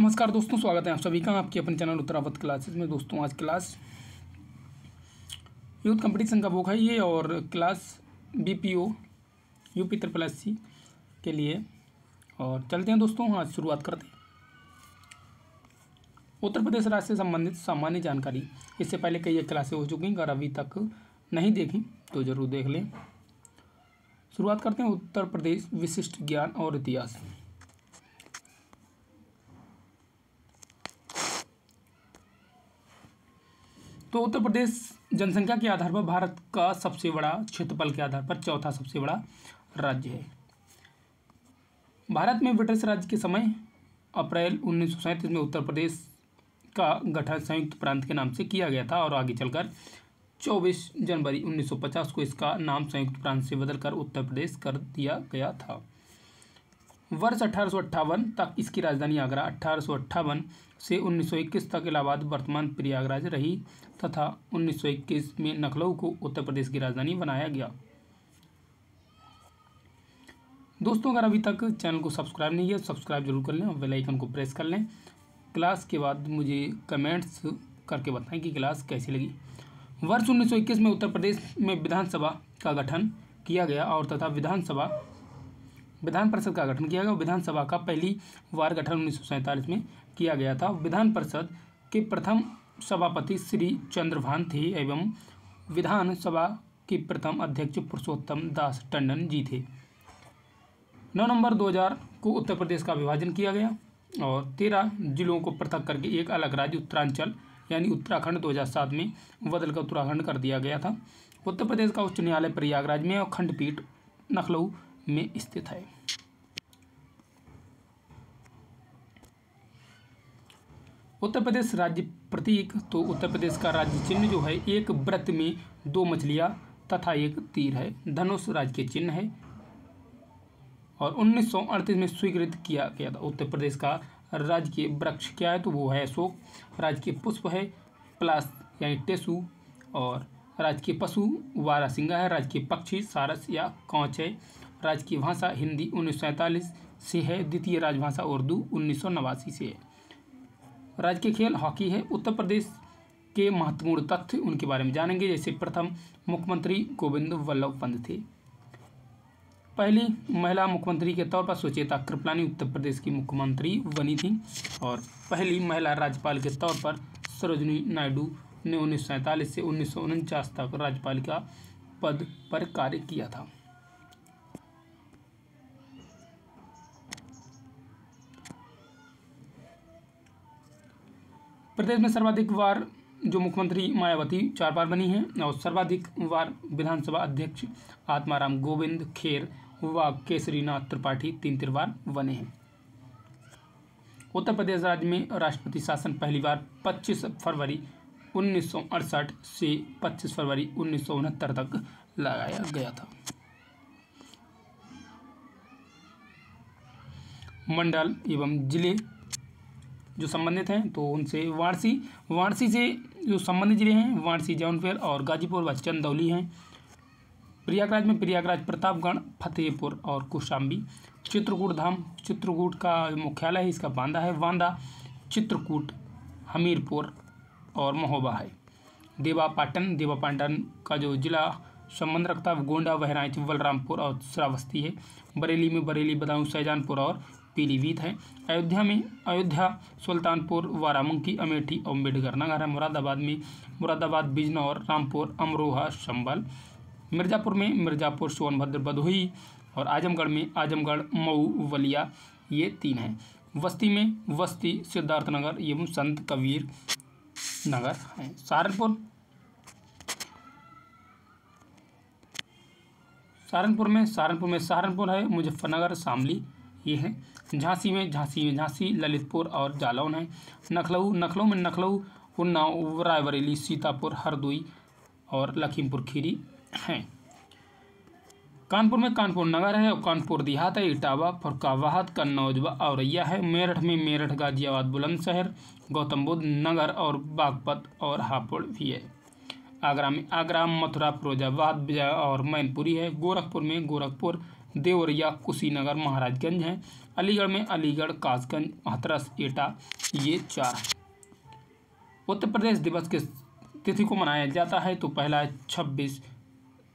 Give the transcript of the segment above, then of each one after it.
नमस्कार दोस्तों स्वागत है आप सभी का आपके अपने चैनल उत्तरावत क्लासेस में दोस्तों आज क्लास यूथ कंपटीशन का बुक है ये और class B P O U P के लिए और चलते हैं दोस्तों आज शुरुआत करते हैं उत्तर प्रदेश राज्य से संबंधित सामान्य जानकारी इससे पहले कई क्लासें हो चुकी हैं अगर अभी तक नहीं देखी तो ज़रूर देख लें शुरुआत करते हैं उत्तर प्रदेश विशिष्ट ज्ञान और इतिहास तो उत्तर प्रदेश जनसंख्या के आधार पर भारत का सबसे बड़ा क्षेत्रफल के आधार पर चौथा सबसे बड़ा राज्य है भारत में ब्रिटिश राज्य के समय अप्रैल उन्नीस में उत्तर प्रदेश का गठन संयुक्त प्रांत के नाम से किया गया था और आगे चलकर 24 जनवरी 1950 को इसका नाम संयुक्त प्रांत से बदलकर उत्तर प्रदेश कर दिया गया था वर्ष अठारह तक इसकी राजधानी आगरा अठारह से 1921 तक इलाहाबाद वर्तमान प्रयागराज रही तथा 1921 में नखलऊ को उत्तर प्रदेश की राजधानी बनाया गया दोस्तों अगर अभी तक चैनल को सब्सक्राइब नहीं किया सब्सक्राइब जरूर कर लें और बेल आइकन को प्रेस कर लें क्लास के बाद मुझे कमेंट्स करके बताएं कि क्लास कैसी लगी वर्ष 1921 में उत्तर प्रदेश में विधानसभा का गठन किया गया और तथा विधानसभा विधान परिषद का गठन किया गया और विधानसभा का पहली बार गठन उन्नीस में किया गया था विधान परिषद के प्रथम सभापति श्री चंद्रभान थे एवं विधानसभा के प्रथम अध्यक्ष पुरुषोत्तम दास टंडन जी थे नौ नवंबर 2000 को उत्तर प्रदेश का विभाजन किया गया और तेरह जिलों को पृथक करके एक अलग राज्य उत्तरांचल यानी उत्तराखंड 2007 में बदलकर उत्तराखंड कर दिया गया था उत्तर प्रदेश का उच्च न्यायालय प्रयागराज में और खंडपीठ नखलऊ में स्थित है उत्तर प्रदेश राज्य प्रतीक तो उत्तर प्रदेश का राज्य चिन्ह जो है एक व्रत में दो मछलियाँ तथा एक तीर है धनुष राज्य के चिन्ह है और उन्नीस में स्वीकृत किया गया था उत्तर प्रदेश का राज्य के वृक्ष क्या है तो वो है अशोक राज्य के पुष्प है प्लास यानी टेसु और राज्य के पशु वारासिंगा है राज्य के पक्षी सारस या कौच है राज्य की भाषा हिंदी उन्नीस से है द्वितीय राजभाषा उर्दू उन्नीस से है राज्य के खेल हॉकी है उत्तर प्रदेश के महत्वपूर्ण तथ्य उनके बारे में जानेंगे जैसे प्रथम मुख्यमंत्री गोविंद वल्लभ पंत थे पहली महिला मुख्यमंत्री के तौर पर सुचेता कृपलानी उत्तर प्रदेश की मुख्यमंत्री बनी थी और पहली महिला राज्यपाल के तौर पर सरोजनी नायडू ने उन्नीस से उन्नीस तक राज्यपाल का पद पर कार्य किया था प्रदेश में सर्वाधिक बार जो मुख्यमंत्री मायावती चार बार बनी हैं और सर्वाधिक बार विधानसभा अध्यक्ष आत्माराम गोविंद खेर व केसरीनाथ त्रिपाठी तीन तीन बार बने हैं उत्तर प्रदेश राज्य में राष्ट्रपति शासन पहली बार 25 फरवरी उन्नीस से 25 फरवरी उन्नीस तक लगाया गया था मंडल एवं जिले जो संबंधित हैं तो उनसे वारसी वारसी से जो संबंधित जिले हैं वारसी जौनपुर और गाजीपुर व चंदौली हैं प्रयागराज में प्रयागराज प्रतापगढ़ फतेहपुर और कुशाम्बी चित्रकूट धाम चित्रकूट का मुख्यालय है इसका बांदा है बांदा चित्रकूट हमीरपुर और महोबा है देवापाटन देवापाटन का जो जिला संबंध रखता है गोंडा बहराइच बलरामपुर और श्रावस्ती है बरेली में बरेली बदायूं सैजानपुर और पीलीभीत है अयोध्या में अयोध्या सुल्तानपुर वाराणसी अमेठी अम्बेडकर नगर है मुरादाबाद में मुरादाबाद बिजनौर रामपुर अमरोहा संबल मिर्ज़ापुर में मिर्ज़ापुर सोनभद्र भदोही और आजमगढ़ में आजमगढ़ मऊ वलिया ये तीन हैं बस्ती में बस्ती सिद्धार्थनगर एवं संत कबीर नगर हैं सहारनपुर सहारनपुर में सहारनपुर में सहारनपुर है मुजफ्फरनगर शामली ये हैं झांसी में झांसी में झांसी ललितपुर और जालौन है नखलऊ नखलऊ में नखलऊ उन्नाव रायबरेली सीतापुर हरदोई और लखीमपुर खीरी हैं कानपुर में कानपुर नगर है और कानपुर देहात है इटावा फुरकावाहत कन्नौज व औरैया है मेरठ में मेरठ गाजियाबाद बुलंदशहर गौतम बुद्ध नगर और बागपत और हापुड़ भी है आगरा में आगरा मथुरा फिरोजाबाद और मैनपुरी है गोरखपुर में गोरखपुर देवरिया कुशीनगर महाराजगंज हैं अलीगढ़ में अलीगढ़ कासगंज हथरस एटा ये चार उत्तर प्रदेश दिवस के तिथि को मनाया जाता है तो पहला है छब्बीस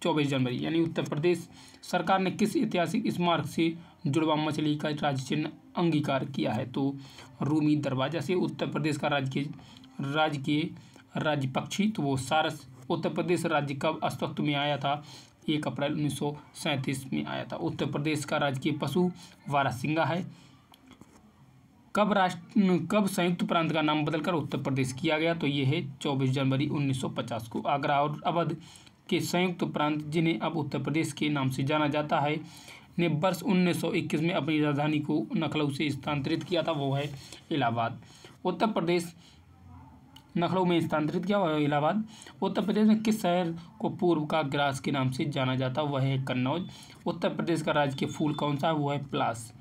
चौबीस जनवरी यानी उत्तर प्रदेश सरकार ने किस ऐतिहासिक स्मारक से जुड़वा मछली का राज्य चिन्ह अंगीकार किया है तो रूमी दरवाजा से उत्तर प्रदेश का राजकीय राजकीय राज्य पक्षी तो वो सारस उत्तर प्रदेश राज्य कब अस्तित्व में आया था एक अप्रैल उन्नीस में आया था उत्तर प्रदेश का राजकीय पशु वारासिंगा है कब राष्ट्र कब संयुक्त प्रांत का नाम बदलकर उत्तर प्रदेश किया गया तो ये है चौबीस जनवरी 1950 को आगरा और अवध के संयुक्त प्रांत जिन्हें अब उत्तर प्रदेश के नाम से जाना जाता है ने वर्ष 1921 में अपनी राजधानी को नखलऊ से स्थानांतरित किया था वो है इलाहाबाद उत्तर प्रदेश लखनऊ में स्थानांतरित किया और इलाहाबाद उत्तर प्रदेश में किस शहर को पूर्व का ग्रास के नाम से जाना जाता है वह है कन्नौज उत्तर प्रदेश का राजकीय फूल कौन सा है वह है प्लास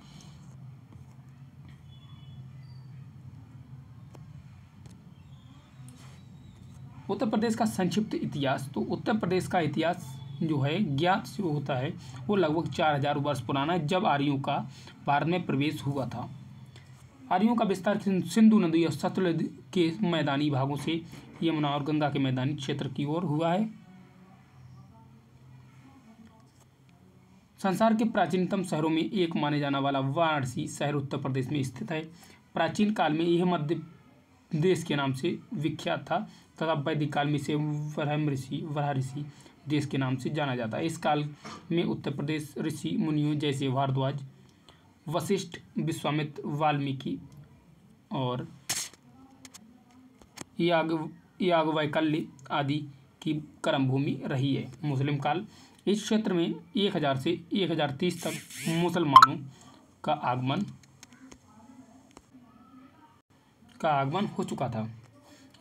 उत्तर प्रदेश का संक्षिप्त इतिहास तो उत्तर प्रदेश का इतिहास जो है ज्ञात होता है वो लगभग चार हजार वर्ष पुराना है जब आर्यों का भारत में प्रवेश हुआ था आर्यों का विस्तार सिंधु नदी और सतलुज के मैदानी भागों से यमुना और गंगा के मैदानी क्षेत्र की ओर हुआ है संसार के प्राचीनतम शहरों में एक माने जाने वाला वाराणसी शहर उत्तर प्रदेश में स्थित है प्राचीन काल में यह मध्य देश के नाम से विख्यात था तथा वैदिक काल में इसे वरहम ऋषि वरह ऋषि देश के नाम से जाना जाता है इस काल में उत्तर प्रदेश ऋषि मुनियों जैसे भारद्वाज वशिष्ठ विश्वामित्र वाल्मीकि और याग याग वैकल्य आदि की कर्म भूमि रही है मुस्लिम काल इस क्षेत्र में 1000 से 1030 तक मुसलमानों का आगमन का आगमन हो चुका था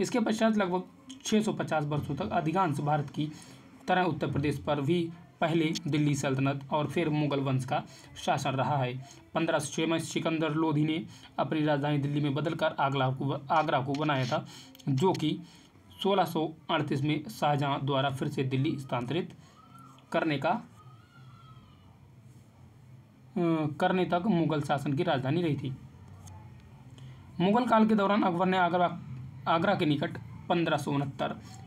इसके पश्चात लगभग 650 वर्षों तक अधिकांश भारत की तरह उत्तर प्रदेश पर भी पहले दिल्ली सल्तनत और फिर मुगल वंश का शासन रहा है पंद्रह सौ छः में सिकंदर लोधी ने अपनी राजधानी दिल्ली में बदलकर आगरा को आगरा को बनाया था जो कि 1638 में शाहजहां द्वारा फिर से दिल्ली स्थानांतरित करने का करने तक मुगल शासन की राजधानी रही थी मुगल काल के दौरान अकबर ने आगरा आगरा के निकट पंद्रह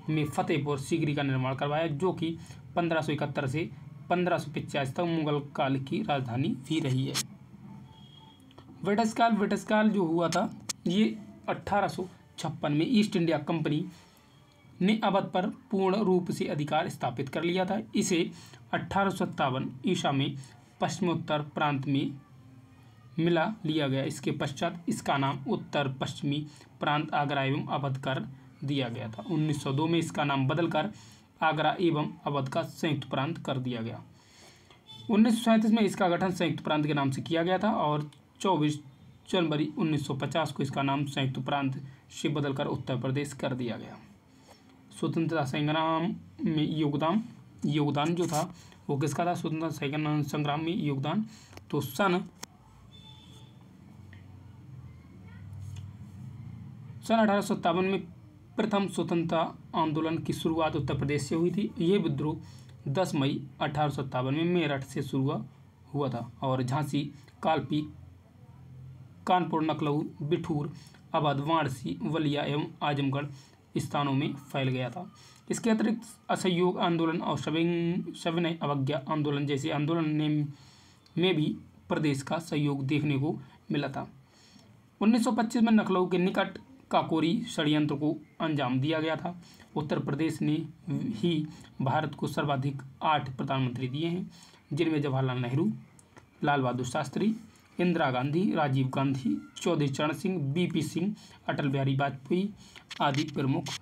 में फतेहपुर सीकरी का निर्माण करवाया जो कि पंद्रह से पंद्रह तक मुगल काल की राजधानी भी रही है ब्रिटिश काल ब्रिटिश काल जो हुआ था ये अट्ठारह में ईस्ट इंडिया कंपनी ने अवध पर पूर्ण रूप से अधिकार स्थापित कर लिया था इसे अट्ठारह ईसा में पश्चिमोत्तर प्रांत में मिला लिया गया इसके पश्चात इसका नाम उत्तर पश्चिमी प्रांत आगरा एवं अवध कर दिया गया था 1902 में इसका नाम बदलकर आगरा एवं अवध का संयुक्त प्रांत कर दिया गया उन्नीस में इसका गठन संयुक्त प्रांत के नाम से किया गया था और चौबीस जनवरी 1950 को इसका नाम संयुक्त प्रांत से बदलकर उत्तर प्रदेश कर दिया गया स्वतंत्रता संग्राम में योगदान योगदान जो था वो किसका था स्वतंत्रता संग्राम में योगदान तो सन सन अठारह में प्रथम स्वतंत्रता आंदोलन की शुरुआत उत्तर प्रदेश से हुई थी ये विद्रोह 10 मई अठारह में मेरठ से शुरू हुआ था और झांसी कालपी कानपुर नकलऊ बिठूर आबाद वाराणसी वलिया एवं आजमगढ़ स्थानों में फैल गया था इसके अतिरिक्त असहयोग आंदोलन और सविन सविनय अवज्ञा आंदोलन जैसे आंदोलन ने में भी प्रदेश का सहयोग देखने को मिला था 1925 में नखलऊ के निकट काकोरी षडयंत्र को अंजाम दिया गया था उत्तर प्रदेश ने ही भारत को सर्वाधिक आठ प्रधानमंत्री दिए हैं जिनमें जवाहरलाल नेहरू लाल बहादुर शास्त्री इंदिरा गांधी राजीव गांधी चौधरी चरण सिंह बीपी सिंह अटल बिहारी वाजपेयी आदि प्रमुख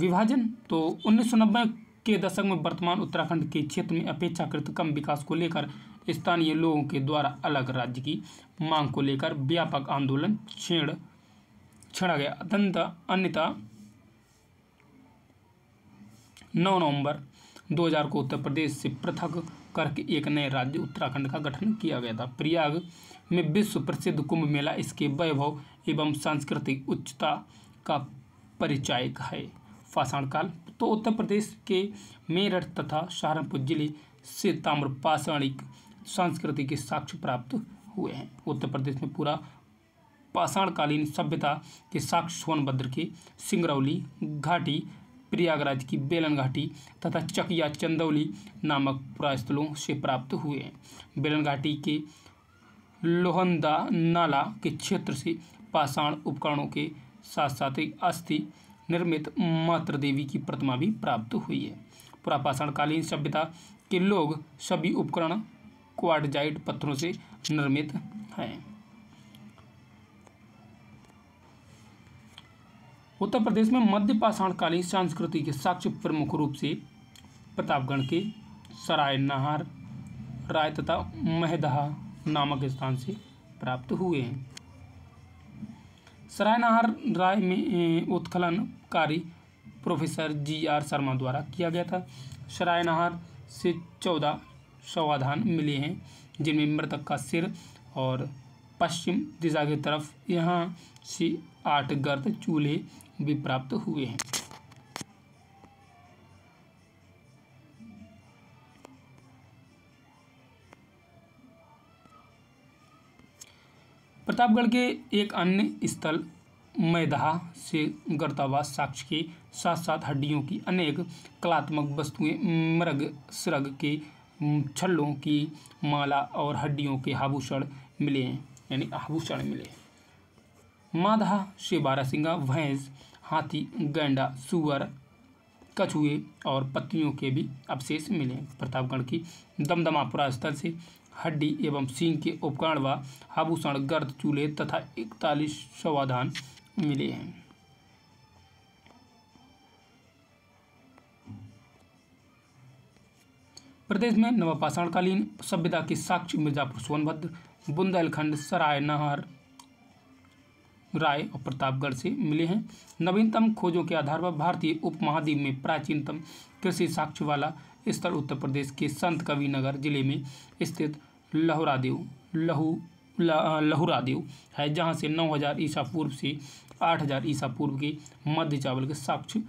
विभाजन तो उन्नीस सौ नब्बे के दशक में वर्तमान उत्तराखंड के क्षेत्र में अपेक्षाकृत कम विकास को लेकर स्थानीय लोगों के द्वारा अलग राज्य की मांग को लेकर व्यापक आंदोलन छेड़ छड़ा गया अत्यंत अन्यथा 9 नवंबर 2000 को उत्तर प्रदेश से पृथक करके एक नए राज्य उत्तराखंड का गठन किया गया था प्रयाग में विश्व प्रसिद्ध कुंभ मेला इसके वैभव एवं सांस्कृतिक उच्चता का परिचायक है पाषाण काल तो उत्तर प्रदेश के मेरठ तथा सहारनपुर जिले से ताम्रपाषाणिक संस्कृति के साक्ष्य प्राप्त हुए हैं उत्तर प्रदेश में पूरा पाषाणकालीन सभ्यता के साक्ष्य सोनभद्र के सिंगरौली घाटी प्रयागराज की बेलन घाटी तथा चकिया चंदौली नामक पुरास्थलों से प्राप्त हुए हैं बेलन घाटी के लोहंदा नाला के क्षेत्र से पाषाण उपकरणों के साथ साथ एक अस्थि निर्मित मात्र देवी की प्रतिमा भी प्राप्त हुई है पुरापाषाणकालीन सभ्यता के लोग सभी उपकरण क्वाडजाइट पत्थरों से निर्मित हैं उत्तर प्रदेश में मध्य पाषाणकालीन संस्कृति के साक्ष्य प्रमुख रूप से प्रतापगढ़ के सराय नहार राय तथा महदहा नामक स्थान से प्राप्त हुए हैं सराय नहार राय में उत्खलन कार्य प्रोफेसर जी आर शर्मा द्वारा किया गया था शराय नहार से चौदह शवाधान मिले हैं जिनमें मृतक का सिर और पश्चिम दिशा की तरफ यहाँ से आठ गर्द चूल्हे भी प्राप्त हुए हैं प्रतापगढ़ के एक अन्य स्थल मैदहा से गर्दावा साक्ष के साथ साथ हड्डियों की अनेक कलात्मक वस्तुएं मृग सृग के छल्लों की माला और हड्डियों के आभूषण मिले हैं यानी आभूषण मिले मादहा से सिंगा भैंस हाथी गैंडा सुअर कछुए और पत्तियों के भी अवशेष मिले हैं प्रतापगढ़ की दमदमापुरा स्थल से हड्डी एवं सिंह के उपकरण व आभूषण गर्द चूल्हे तथा इकतालीस सवाधान मिले हैं प्रदेश में नवपाषाणकालीन सभ्यता की साक्ष्य मिर्जापुर सोनभद्र बुंदेलखंड सराय नहर राय और प्रतापगढ़ से मिले हैं नवीनतम खोजों के आधार पर भारतीय उपमहाद्वीप में प्राचीनतम कृषि साक्ष्य वाला स्थल उत्तर प्रदेश के संत कविनगर जिले में स्थित लहुरादेव लहु लहुरादेव है जहां से 9000 ईसा पूर्व से आठ हजार ईसा पूर्व के मध्य चावल के साक्ष्य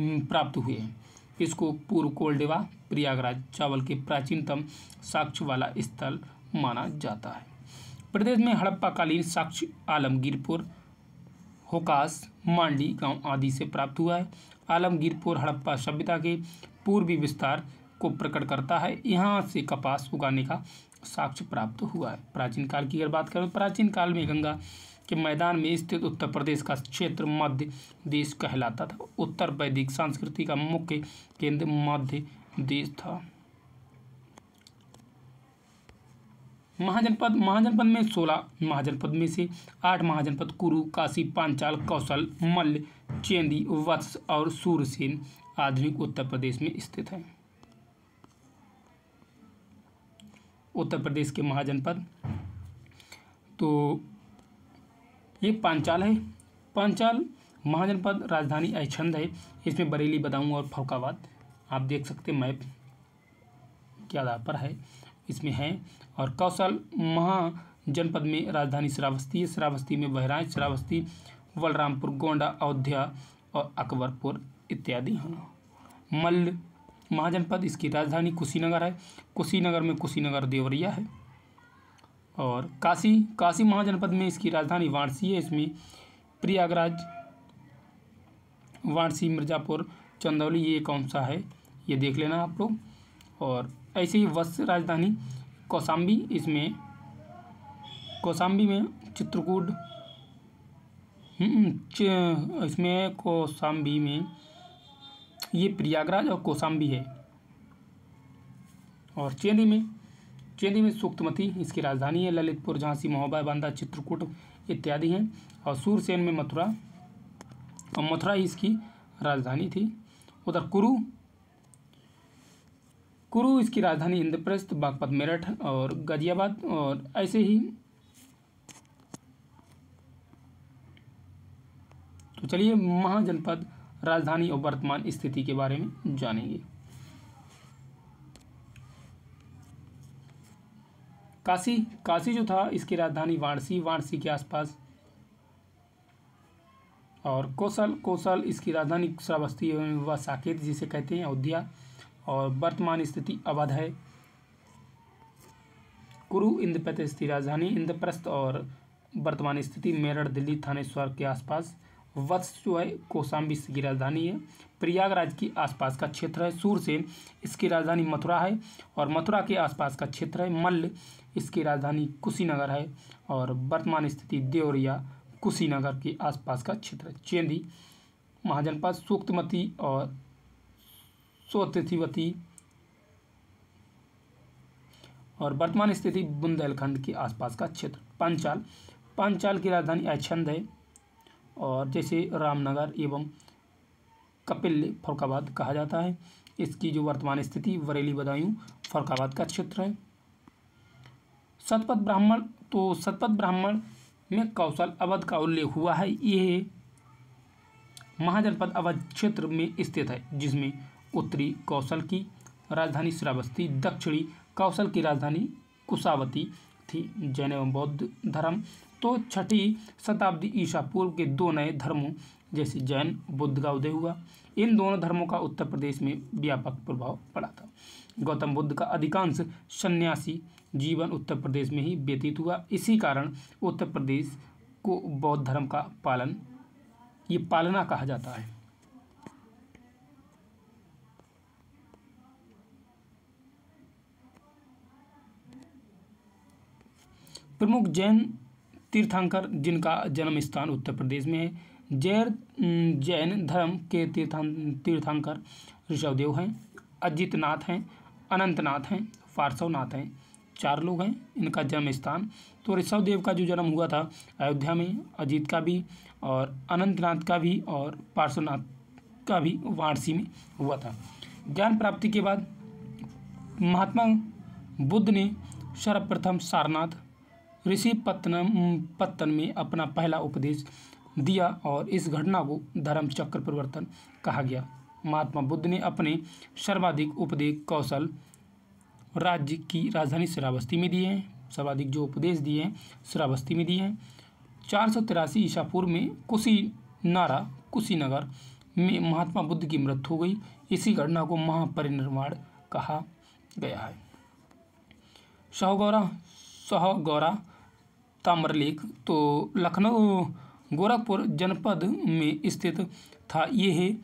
प्राप्त हुए हैं इसको पूर्व कोलडेवा प्रयागराज चावल के प्राचीनतम साक्ष्य वाला स्थल माना जाता है प्रदेश में हड़प्पाकालीन साक्ष्य आलमगीरपुर होकास मांडी गांव आदि से प्राप्त हुआ है आलमगीरपुर हड़प्पा सभ्यता के पूर्वी विस्तार को प्रकट करता है यहाँ से कपास उगाने का साक्ष्य प्राप्त हुआ है प्राचीन काल की अगर बात करें तो प्राचीन काल में गंगा के मैदान में स्थित उत्तर प्रदेश का क्षेत्र मध्य देश कहलाता था उत्तर वैदिक संस्कृति का मुख्य केंद्र मध्य देश था महाजनपद महाजनपद में सोलह महाजनपद में से आठ महाजनपद कुरु काशी पांचाल कौशल मल्ल चेंदी वत्स और सूरसेन आधुनिक उत्तर प्रदेश में स्थित है उत्तर प्रदेश के महाजनपद तो ये पांचाल है पांचाल महाजनपद राजधानी अछंद है इसमें बरेली बदाऊं और फरुखाबाद आप देख सकते मैप के आधार पर है इसमें है और कौशल महाजनपद में राजधानी श्रावस्ती है श्रावस्ती में बहराइच श्रावस्ती बलरामपुर गोंडा अयोध्या और अकबरपुर इत्यादि हैं मल्ल महाजनपद इसकी राजधानी कुशीनगर है कुशीनगर में कुशीनगर देवरिया है और काशी काशी महाजनपद में इसकी राजधानी वाणसी है इसमें प्रयागराज वाणसी मिर्ज़ापुर चंदौली ये कौन सा है ये देख लेना आप लोग और ऐसे ही वस्त्र राजधानी कौसाम्बी इसमें कौसाम्बी में चित्रकूट हम्म, हम्म, इसमें कौसाम्बी में ये प्रयागराज और कौसाम्बी है और चेन्नई में चेदी में सुक्तमती इसकी राजधानी है ललितपुर झांसी महोबा बांदा चित्रकूट इत्यादि हैं और सूरसेन में मथुरा और मथुरा ही इसकी राजधानी थी उधर कुरु कुरु इसकी राजधानी इंद्रप्रस्थ बागपत मेरठ और गाजियाबाद और ऐसे ही तो चलिए महाजनपद राजधानी और वर्तमान स्थिति के बारे में जानेंगे काशी काशी जो था इसकी राजधानी वाराणसी वाराणसी के आसपास और कौशल कौशल इसकी राजधानी श्रावस्ती एवं व साकेत जिसे कहते हैं अयोध्या और वर्तमान स्थिति अवध है कुरु इंद्रप्रस्थ की राजधानी इंद्रप्रस्थ और वर्तमान स्थिति मेरठ दिल्ली थानेश्वर के आसपास वत्स जो है कोसाम्बी की राजधानी है प्रयागराज के आसपास का क्षेत्र है सूर से इसकी राजधानी मथुरा है और मथुरा के आसपास का क्षेत्र है मल्ल इसकी राजधानी कुशीनगर है और वर्तमान स्थिति देवरिया कुशीनगर के आसपास का क्षेत्र चेंदी महाजनपद सूक्तमती और सोतिथिवती और वर्तमान स्थिति बुंदेलखंड के आसपास का क्षेत्र पंचाल पंचाल की राजधानी अछंद है और जैसे रामनगर एवं कपिल फरुखाबाद कहा जाता है इसकी जो वर्तमान स्थिति बरेली बदायूं फरुखाबाद का क्षेत्र है शतपथ ब्राह्मण तो शतपथ ब्राह्मण में कौशल अवध का उल्लेख हुआ है यह महाजनपद अवध क्षेत्र में स्थित है जिसमें उत्तरी कौशल की राजधानी श्रावस्ती दक्षिणी कौशल की राजधानी कुशावती थी जैन एवं बौद्ध धर्म तो छठी शताब्दी ईसा पूर्व के दो नए धर्मों जैसे जैन बुद्ध का उदय हुआ इन दोनों धर्मों का उत्तर प्रदेश में व्यापक प्रभाव पड़ा था गौतम बुद्ध का अधिकांश सन्यासी जीवन उत्तर प्रदेश में ही व्यतीत हुआ इसी कारण उत्तर प्रदेश को बौद्ध धर्म का पालन ये पालना कहा जाता है प्रमुख जैन तीर्थंकर जिनका जन्म स्थान उत्तर प्रदेश में है जैन जैन धर्म के तीर्थं तीर्थंकर ऋषभदेव हैं अजितनाथ हैं अनंतनाथ हैं पार्श्वनाथ हैं चार लोग हैं इनका जन्म स्थान तो ऋषभदेव का जो जन्म हुआ था अयोध्या में अजीत का भी और अनंतनाथ का भी और पार्श्वनाथ का भी वाराणसी में हुआ था ज्ञान प्राप्ति के बाद महात्मा बुद्ध ने सर्वप्रथम सारनाथ ऋषि पत्तन पत्तन में अपना पहला उपदेश दिया और इस घटना को धर्म चक्र परिवर्तन कहा गया महात्मा बुद्ध ने अपने सर्वाधिक उपदेश कौशल राज्य की राजधानी श्रावस्ती में दिए हैं सर्वाधिक जो उपदेश दिए हैं श्रावस्ती में दिए हैं चार सौ तिरासी ईशापुर में कुशी नारा कुशीनगर में महात्मा बुद्ध की मृत्यु हो गई इसी घटना को महापरिनिर्वाण कहा गया है सहगौरा सहगौरा ताम्रलेख तो लखनऊ गोरखपुर जनपद में स्थित था यह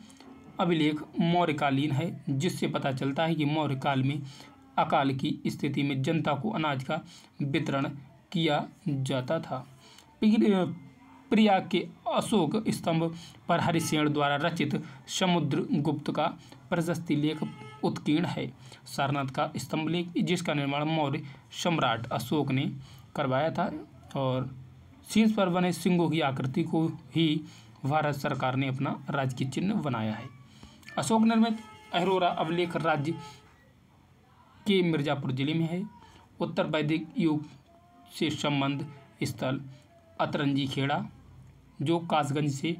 अभिलेख मौर्यकालीन है जिससे पता चलता है कि मौर्य काल में अकाल की स्थिति में जनता को अनाज का वितरण किया जाता था प्रिया के अशोक स्तंभ पर हरिसेण द्वारा रचित समुद्र गुप्त का प्रशस्ति लेख उत्कीर्ण है सारनाथ का स्तंभ लेख जिसका निर्माण मौर्य सम्राट अशोक ने करवाया था और शीर्ष पर बने सिंगों की आकृति को ही भारत सरकार ने अपना राजकीय चिन्ह बनाया है अशोक निर्मित अहरोरा अभिलेख राज्य के मिर्जापुर जिले में है उत्तर वैदिक युग से संबंध स्थल अतरंजी खेड़ा जो कासगंज से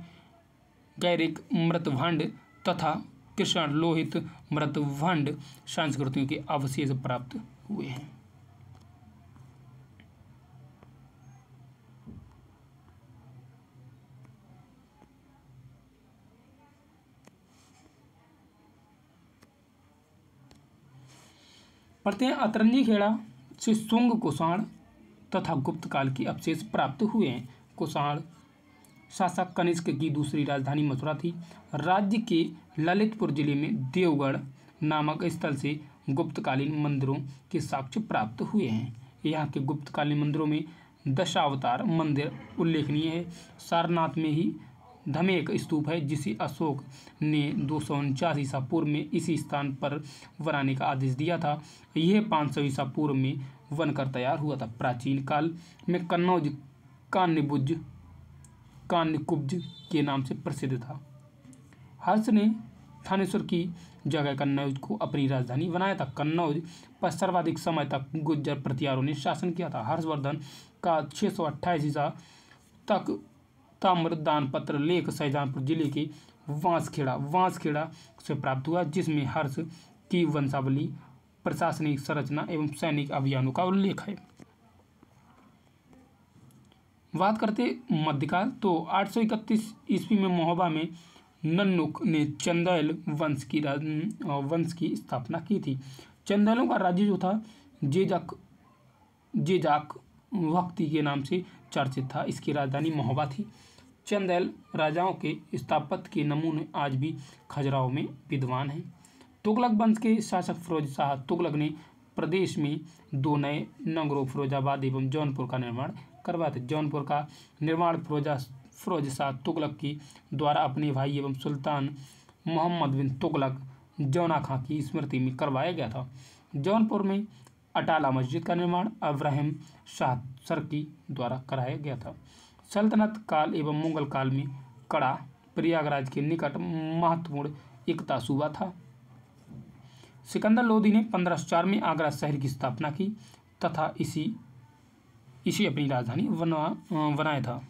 गैरिक मृतभंड तथा कृष्ण लोहित मृतभंड संस्कृतियों के अवशेष प्राप्त हुए हैं प्रत्यय अतरंजी खेड़ा से शुंग कुषाण तथा गुप्त काल के अवशेष प्राप्त हुए हैं कुषाण शासक कनिष्क की दूसरी राजधानी मथुरा थी राज्य के ललितपुर जिले में देवगढ़ नामक स्थल से गुप्तकालीन मंदिरों के साक्ष्य प्राप्त हुए हैं यहाँ के गुप्तकालीन मंदिरों में दशावतार मंदिर उल्लेखनीय है सारनाथ में ही धमेक स्तूप है जिसे अशोक ने दो सौ उनचास ईसा पूर्व में इसी स्थान पर बनाने का आदेश दिया था यह पाँच सौ ईसा पूर्व में बनकर तैयार हुआ था प्राचीन काल में कन्नौज कान्यबुज कान्यकुब्ज के नाम से प्रसिद्ध था हर्ष ने थानेश्वर की जगह कन्नौज को अपनी राजधानी बनाया था कन्नौज पर सर्वाधिक समय तक गुज्जर प्रतियारों ने शासन किया था हर्षवर्धन का छः सौ अट्ठाईस ईसा तक का मतदान पत्र लेख शाहजहांपुर जिले के वांसखेड़ा वांसखेड़ा से प्राप्त हुआ जिसमें हर्ष की वंशावली प्रशासनिक संरचना एवं सैनिक अभियानों का उल्लेख है बात करते मध्यकाल तो 831 ईस्वी में महोबा में नन्नुक ने चंदैल वंश की वंश की स्थापना की थी चंदैलों का राज्य जो था जेजाक जेजाक वक्ती के नाम से चर्चित था इसकी राजधानी महोबा थी चंदेल राजाओं के स्थापत्य के नमूने आज भी खजुराहो में विद्वान हैं तुगलक वंश के शासक फिरोज शाह तुगलक ने प्रदेश में दो नए नगरों फिरोजाबाद एवं जौनपुर का निर्माण करवाया था जौनपुर का निर्माण फिरोजा फिरोज शाह तुगलक की द्वारा अपने भाई एवं सुल्तान मोहम्मद बिन तुगलक जौना खां की स्मृति में करवाया गया था जौनपुर में अटाला मस्जिद का निर्माण अब्राहिम शाह सरकी की द्वारा कराया गया था सल्तनत काल एवं मुगल काल में कड़ा प्रयागराज के निकट महत्वपूर्ण एकता सूबा था सिकंदर लोधी ने पंद्रह चार में आगरा शहर की स्थापना की तथा इसी इसी अपनी राजधानी अं, बनाया था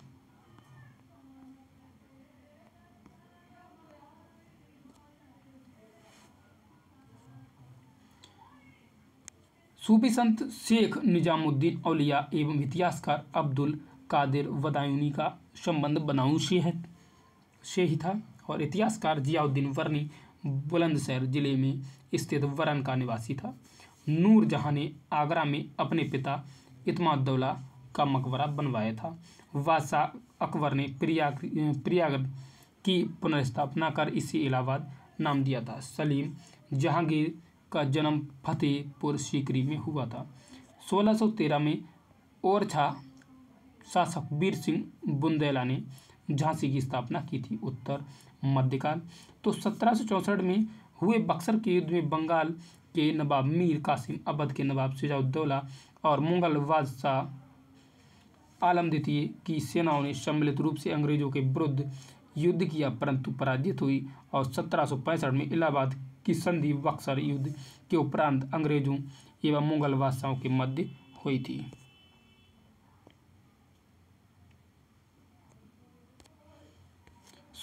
सूफी संत शेख निजामुद्दीन औलिया एवं इतिहासकार अब्दुल कादिर वदायूनी का संबंध बनाऊ से है से ही था और इतिहासकार जियाउद्दीन वर्नी बुलंदशहर जिले में स्थित वरन का निवासी था नूर जहाँ ने आगरा में अपने पिता इतमादौला का मकबरा बनवाया था वासा अकबर ने प्रिया प्रियागढ़ की पुनर्स्थापना कर इसे इलाहाबाद नाम दिया था सलीम जहांगीर का जन्म फतेहपुर सीकरी में हुआ था 1613 में ओरछा शासक वीर सिंह बुंदेला ने झांसी की स्थापना की थी उत्तर मध्यकाल तो सत्रह में हुए बक्सर के युद्ध में बंगाल के नवाब मीर कासिम अबद के नवाब शिजाउद्दौला और मुगल बादशाह आलम द्वितीय की सेनाओं ने सम्मिलित रूप से अंग्रेजों के विरुद्ध युद्ध किया परंतु पराजित हुई और सत्रह में इलाहाबाद की संधि बक्सर युद्ध के उपरांत अंग्रेजों एवं मुगल बादशाहों के मध्य हुई थी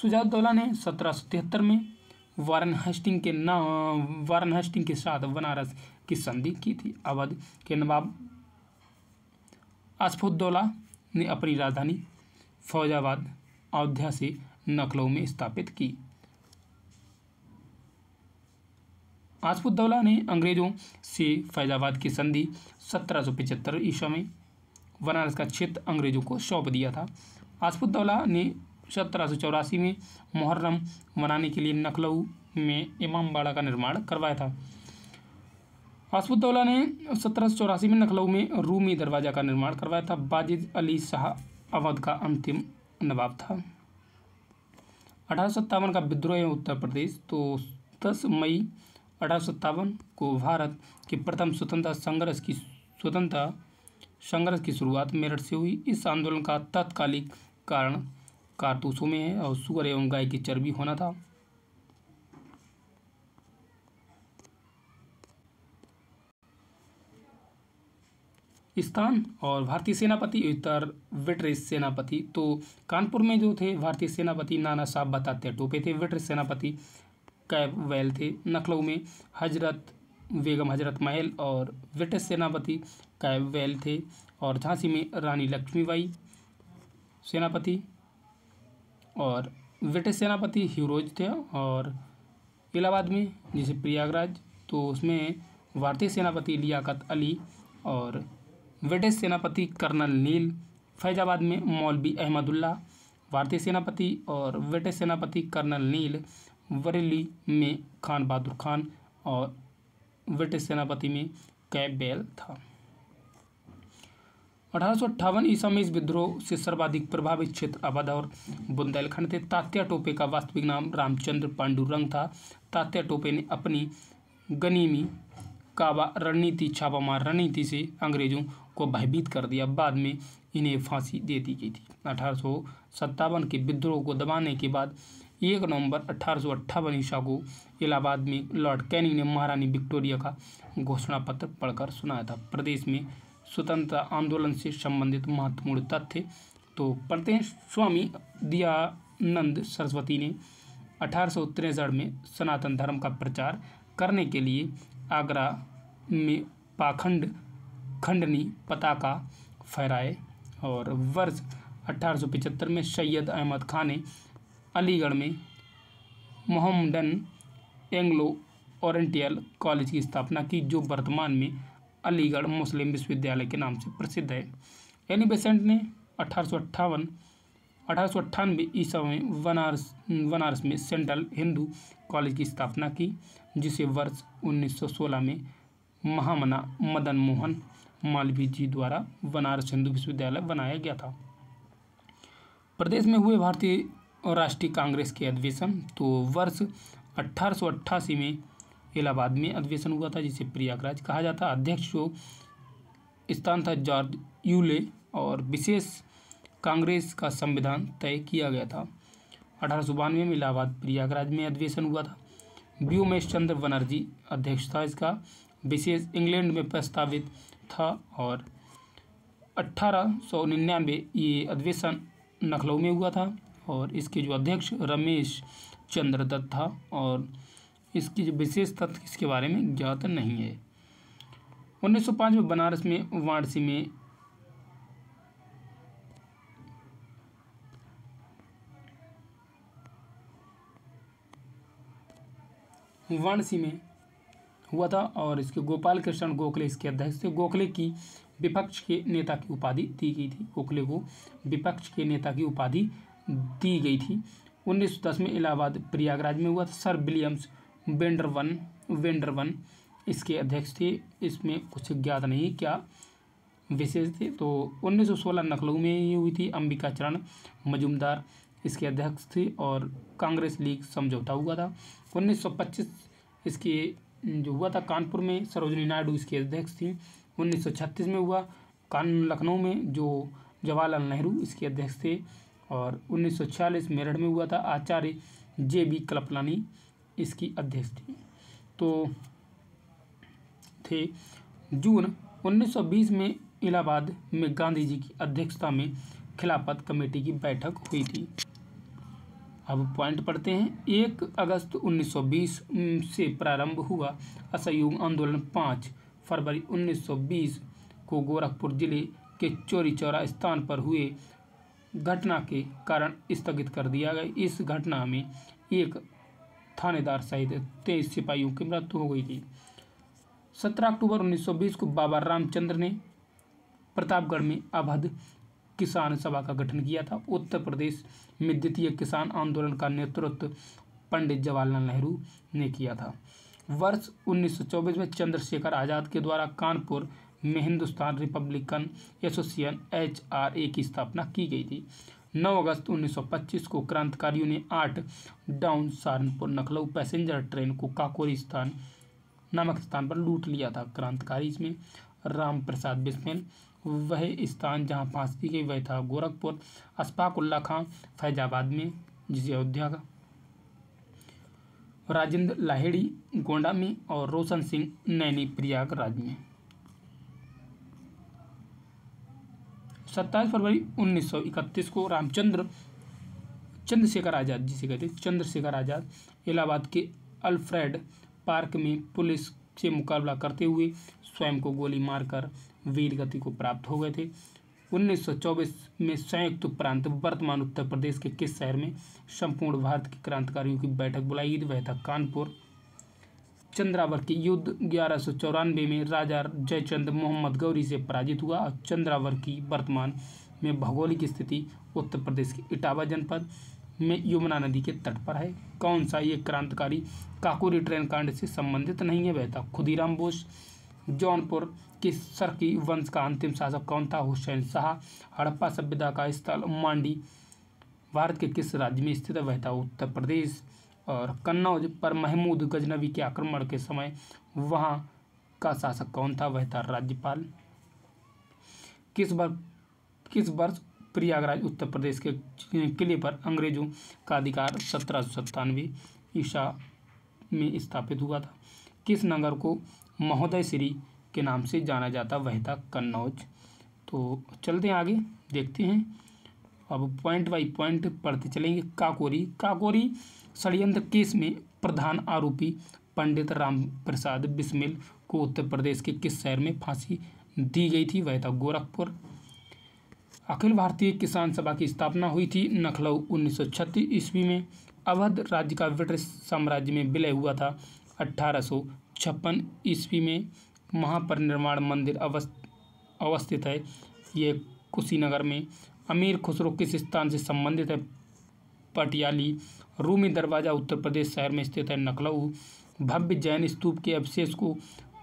शुजाउद्दौला ने सत्रह में वारन हस्टिंग के नाम वारन हस्टिंग के साथ बनारस की संधि की थी अवध के नवाब अशफुद्दौला ने अपनी राजधानी फौजाबाद अयोध्या से नकलों में स्थापित की आसफुद्दौला ने अंग्रेजों से फैजाबाद की संधि सत्रह सौ पिचहत्तर ईस्वी में बनारस का क्षेत्र अंग्रेजों को सौंप दिया था आसफुद्दौला ने सत्रह सौ चौरासी में मुहर्रम मनाने के लिए नखलऊ में इमाम बाड़ा का निर्माण करवाया था हसबुद्दौला ने सत्रह सौ चौरासी में नखलऊ में रूमी दरवाज़ा का निर्माण करवाया था बाजिद अली शाह अवध का अंतिम नवाब था अठारह का विद्रोह है उत्तर प्रदेश तो दस मई अठारह को भारत के प्रथम स्वतंत्रता संघर्ष की स्वतंत्रता संघर्ष की शुरुआत मेरठ से हुई इस आंदोलन का तात्कालिक कारण कारतूसों में है और सुअर एवं गाय की चर्बी होना था स्थान और भारतीय सेनापति उत्तर वेटरेस सेनापति तो कानपुर में जो थे भारतीय सेनापति नाना साहब बताते टोपे थे वेटरेस सेनापति कैब वैल थे नखलऊ में हजरत बेगम हजरत महल और ब्रिटिश सेनापति कैब वैल थे और झांसी में रानी लक्ष्मीबाई सेनापति और ब्रिटिश सेनापति ह्यूरोज थे और इलाहाबाद में जैसे प्रयागराज तो उसमें भारतीय सेनापति लियाकत अली और ब्रिटिश सेनापति कर्नल नील फैजाबाद में मौलवी अहमदुल्ला भारतीय सेनापति और ब्रिटिश सेनापति कर्नल नील बरेली में खान बहादुर खान और ब्रिटिश सेनापति में कैब बेल था अठारह ईसा में इस विद्रोह से सर्वाधिक प्रभावित क्षेत्र अवध और बुंदेलखंड थे तात्या टोपे का वास्तविक नाम रामचंद्र पांडुरंग था तात्या टोपे ने अपनी गनीमी काबा रणनीति छापामार रणनीति से अंग्रेजों को भयभीत कर दिया बाद में इन्हें फांसी दे दी गई थी अठारह के विद्रोह को दबाने के बाद एक नवंबर अठारह ईसा को इलाहाबाद में लॉर्ड कैनिंग ने महारानी विक्टोरिया का घोषणा पत्र पढ़कर सुनाया था प्रदेश में स्वतंत्र आंदोलन से संबंधित महत्वपूर्ण तथ्य तो पढ़ते हैं स्वामी दयानंद सरस्वती ने अठारह में सनातन धर्म का प्रचार करने के लिए आगरा में पाखंड खंडनी पताका फहराए और वर्ष अठारह में सैयद अहमद खान ने अलीगढ़ में मोहम्मडन एंग्लो ओरेंटियल कॉलेज की स्थापना की जो वर्तमान में अलीगढ़ मुस्लिम विश्वविद्यालय के नाम से प्रसिद्ध है एनी बेसेंट ने अठारह सौ अट्ठावन अठारह सौ ईसा में बनारस बनारस में सेंट्रल हिंदू कॉलेज की स्थापना की जिसे वर्ष 1916 में महामना मदन मोहन मालवीय जी द्वारा बनारस हिंदू विश्वविद्यालय बनाया गया था प्रदेश में हुए भारतीय राष्ट्रीय कांग्रेस के अधिवेशन तो वर्ष अठारह में इलाहाबाद में अधिवेशन हुआ था जिसे प्रयागराज कहा जाता अध्यक्ष जो स्थान था जॉर्ज यूले और विशेष कांग्रेस का संविधान तय किया गया था अठारह सौ बानवे में इलाहाबाद प्रयागराज में अधिवेशन हुआ था व्योमेश चंद्र बनर्जी अध्यक्ष था इसका विशेष इंग्लैंड में प्रस्तावित था और अट्ठारह ये अधिवेशन लखनऊ में हुआ था और इसके जो अध्यक्ष रमेश चंद्र दत्त था और इसकी विशेष तथ्य इसके बारे में ज्ञात नहीं है 1905 में बनारस में वाराणसी में वाराणसी में हुआ था और इसके गोपाल कृष्ण गोखले इसके अध्यक्ष थे गोखले की विपक्ष के नेता की उपाधि दी गई थी गोखले को विपक्ष के नेता की उपाधि दी गई थी 1910 में इलाहाबाद प्रयागराज में हुआ था सर विलियम्स वेंडर वन वेंडर वन इसके अध्यक्ष थे इसमें कुछ ज्ञात नहीं क्या विशेष थे तो 1916 नखलऊ में ये हुई थी अंबिका चरण मजूमदार इसके अध्यक्ष थे और कांग्रेस लीग समझौता हुआ था 1925 इसके जो हुआ था कानपुर में सरोजनी नायडू इसके अध्यक्ष थी 1936 में हुआ कान लखनऊ में जो जवाहरलाल नेहरू इसके अध्यक्ष थे और 1946 मेरठ में हुआ था आचार्य जे बी कल्पलानी इसकी अध्यक्ष थी तो थे जून 1920 में इलाहाबाद में गांधी जी की अध्यक्षता में खिलाफत कमेटी की बैठक हुई थी अब पॉइंट पढ़ते हैं एक अगस्त 1920 से प्रारंभ हुआ असहयोग आंदोलन पाँच फरवरी 1920 को गोरखपुर जिले के चोरी चौरा स्थान पर हुए घटना के कारण स्थगित कर दिया गया इस घटना में एक थानेदार सहित तेईस सिपाहियों की मृत्यु हो गई थी सत्रह अक्टूबर 1920 को बाबा रामचंद्र ने प्रतापगढ़ में अवध किसान सभा का गठन किया था उत्तर प्रदेश में द्वितीय किसान आंदोलन का नेतृत्व पंडित जवाहरलाल नेहरू ने किया था वर्ष 1924 में चंद्रशेखर आज़ाद के द्वारा कानपुर में हिंदुस्तान रिपब्लिकन एसोसिएशन एच की स्थापना की गई थी 9 अगस्त 1925 को क्रांतिकारियों ने आठ डाउन सहारनपुर नखलऊ पैसेंजर ट्रेन को काकोरी स्थान नामक स्थान पर लूट लिया था क्रांतिकारी इसमें राम प्रसाद बिस्मिल वह स्थान जहां फांसी दी गई वह था गोरखपुर अशफाकुल्ला खां फैजाबाद में जिसे अयोध्या का राजेंद्र लाहेड़ी गोंडा में और रोशन सिंह नैनी प्रयागराज में सत्ताईस फरवरी 1931 को रामचंद्र चंद्रशेखर आज़ाद जिसे कहते हैं चंद्रशेखर आज़ाद इलाहाबाद के अल्फ्रेड पार्क में पुलिस से मुकाबला करते हुए स्वयं को गोली मारकर वीर गति को प्राप्त हो गए थे 1924 में संयुक्त प्रांत वर्तमान उत्तर प्रदेश के किस शहर में संपूर्ण भारत के क्रांतिकारियों की बैठक बुलाई गई वह था कानपुर चंद्रावर के युद्ध ग्यारह में राजा जयचंद मोहम्मद गौरी से पराजित हुआ और चंद्रावर की वर्तमान में भौगोलिक स्थिति उत्तर प्रदेश के इटावा जनपद में यमुना नदी के तट पर है कौन सा ये क्रांतिकारी काकोरी ट्रेन कांड से संबंधित नहीं है वह था खुदीराम बोस जौनपुर के सरकी वंश का अंतिम शासक कौन था हुसैन शाह हड़प्पा सभ्यता का स्थल मांडी भारत के किस राज्य में स्थित है वह था उत्तर प्रदेश और कन्नौज पर महमूद गजनवी के आक्रमण के समय वहाँ का शासक कौन था वह था राज्यपाल किस वर्ष किस वर्ष प्रयागराज उत्तर प्रदेश के किले पर अंग्रेजों का अधिकार सत्रह सौ सत्तानवे ईसा में स्थापित हुआ था किस नगर को महोदय श्री के नाम से जाना जाता वह था कन्नौज तो चलते हैं आगे देखते हैं अब पॉइंट बाई पॉइंट पढ़ते चलेंगे काकोरी काकोरी षडयंत्र केस में प्रधान आरोपी पंडित राम प्रसाद बिस्मिल को उत्तर प्रदेश के किस शहर में फांसी दी गई थी वह था गोरखपुर अखिल भारतीय किसान सभा की स्थापना हुई थी नखलऊ उन्नीस सौ छत्तीस ईस्वी में अवध राज्य का ब्रिटिश साम्राज्य में विलय हुआ था अट्ठारह सौ छप्पन ईस्वी में महापरिनिर्माण मंदिर अवस्थ अवस्थित है यह कुशीनगर में अमीर खुसरो किस स्थान से संबंधित है पटियाली रूमी दरवाज़ा उत्तर प्रदेश शहर में स्थित है नखलऊ भव्य जैन स्तूप के अवशेष को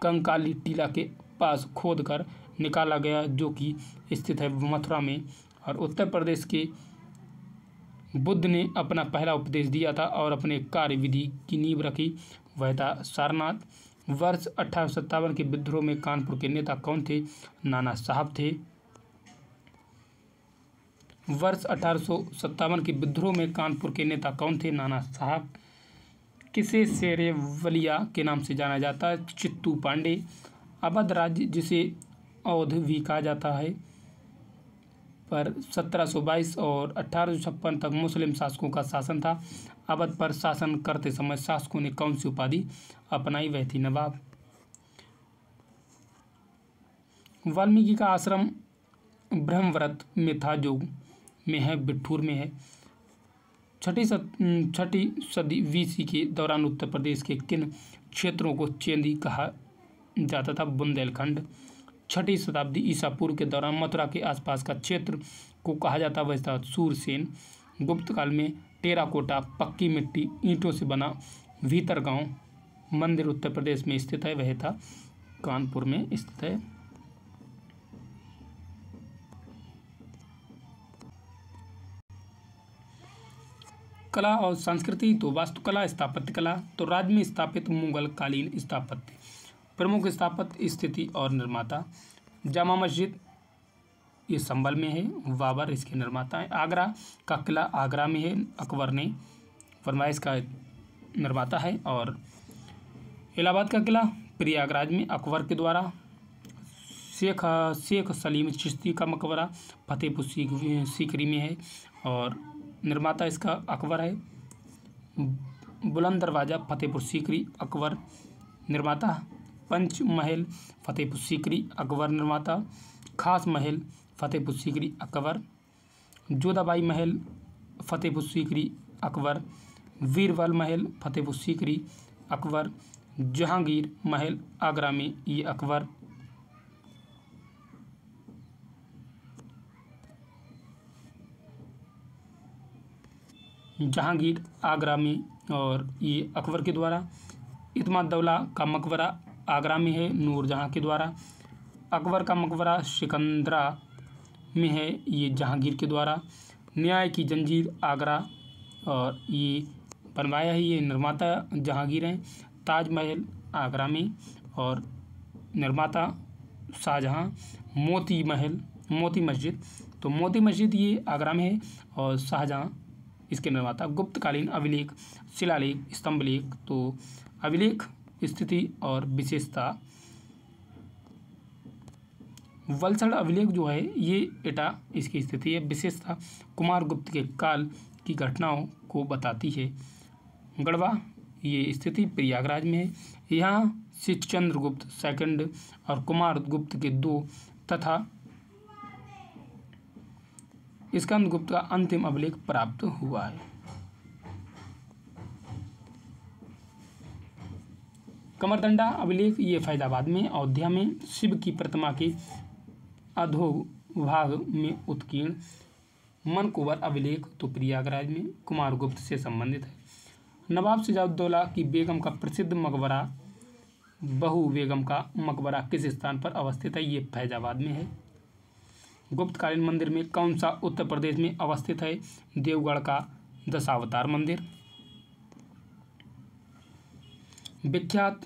कंकाली टीला के पास खोद कर निकाला गया जो कि स्थित है मथुरा में और उत्तर प्रदेश के बुद्ध ने अपना पहला उपदेश दिया था और अपने कार्य विधि की नींव रखी वह था सारनाथ वर्ष अठारह के विद्रोह में कानपुर के नेता कौन थे नाना साहब थे वर्ष अठारह के विद्रोह में कानपुर के नेता कौन थे नाना साहब किसे शेरेवलिया के नाम से जाना जाता है चित्तू पांडे अवध राज्य जिसे अवध भी कहा जाता है पर 1722 और अठारह तक मुस्लिम शासकों का शासन था अवध पर शासन करते समय शासकों ने कौन सी उपाधि अपनाई वह थी नवाब वाल्मीकि का आश्रम ब्रह्मव्रत में था जो में है बिट्ठूर में है छठी छठी सदी बीसी के दौरान उत्तर प्रदेश के किन क्षेत्रों को चेंदी कहा जाता था बुंदेलखंड छठी शताब्दी ईसा पूर्व के दौरान मथुरा के आसपास का क्षेत्र को कहा जाता था सूरसेन गुप्त काल में टेराकोटा पक्की मिट्टी ईंटों से बना भीतर गांव मंदिर उत्तर प्रदेश में स्थित है वह था कानपुर में स्थित है वास्तुकला और संस्कृति तो वास्तुकला स्थापत्य कला तो राज्य में स्थापित मुगल कालीन स्थापत्य प्रमुख स्थापत्य स्थिति और निर्माता जामा मस्जिद ये संबल में है बाबर इसके निर्माता है आगरा का किला आगरा में है अकबर ने फरमाइश का निर्माता है और इलाहाबाद का किला प्रयागराज में अकबर के द्वारा शेख शेख सलीम चिश्ती का मकबरा फतेहपुर सीकरी में है और निर्माता इसका अकबर है बुलंद दरवाज़ा फतेहपुर सीकरी अकबर निर्माता पंच महल फतेहपुर सीकरी अकबर निर्माता खास महल फतेहपुर सीकरी अकबर जोधाबाई महल फतेहपुर सीकरी अकबर वीरवल महल फतेहपुर सीकरी अकबर जहांगीर महल आगरा में ये अकबर जहांगीर आगरा में और ये अकबर के द्वारा इतमादौला का मकबरा आगरा में है नूरजहाँ के द्वारा अकबर का मकबरा सिकंदरा में है ये जहांगीर के द्वारा न्याय की जंजीर आगरा और ये बनवाया है ये निर्माता जहांगीर हैं ताजमहल आगरा में और निर्माता शाहजहाँ मोती महल मोती मस्जिद तो मोती मस्जिद ये आगरा में है और शाहजहाँ इसके निर्माता गुप्तकालीन अभिलेख शिलालेख स्तंभलेख तो अभिलेख स्थिति और विशेषता वलसड़ अभिलेख जो है ये एटा इसकी स्थिति है विशेषता कुमार गुप्त के काल की घटनाओं को बताती है गढ़वा ये स्थिति प्रयागराज में है यहाँ से चंद्रगुप्त सेकंड और कुमार गुप्त के दो तथा स्कंद गुप्त का अंतिम अभिलेख प्राप्त हुआ है कमरदंडा अभिलेख ये फैजाबाद में अयोध्या में शिव की प्रतिमा के अधोभाग में उत्कीर्ण मनकोवर अभिलेख तो प्रयागराज में कुमार गुप्त से संबंधित है नवाब सिजाउद्दौला की बेगम का प्रसिद्ध मकबरा बहु बेगम का मकबरा किस स्थान पर अवस्थित है ये फैजाबाद में है गुप्तकालीन मंदिर में कौन सा उत्तर प्रदेश में अवस्थित है देवगढ़ का दशावतार मंदिर विख्यात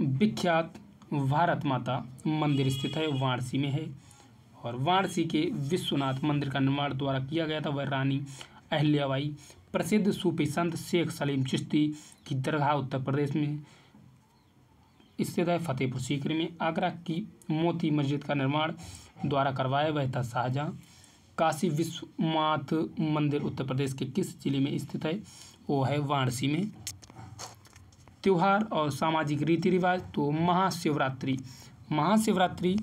विख्यात भारत माता मंदिर स्थित है वाराणसी में है और वाराणसी के विश्वनाथ मंदिर का निर्माण द्वारा किया गया था वह रानी अहल्याबाई प्रसिद्ध सूफी संत शेख सलीम चिश्ती की दरगाह उत्तर प्रदेश में है फतेहपुर सीकरी में आगरा की मोती मस्जिद का निर्माण द्वारा करवाया गया था शाहजहाँ काशी विश्वनाथ मंदिर उत्तर प्रदेश के किस जिले में स्थित है वो है वाराणसी में त्यौहार और सामाजिक रीति रिवाज तो महाशिवरात्रि महाशिवरात्रि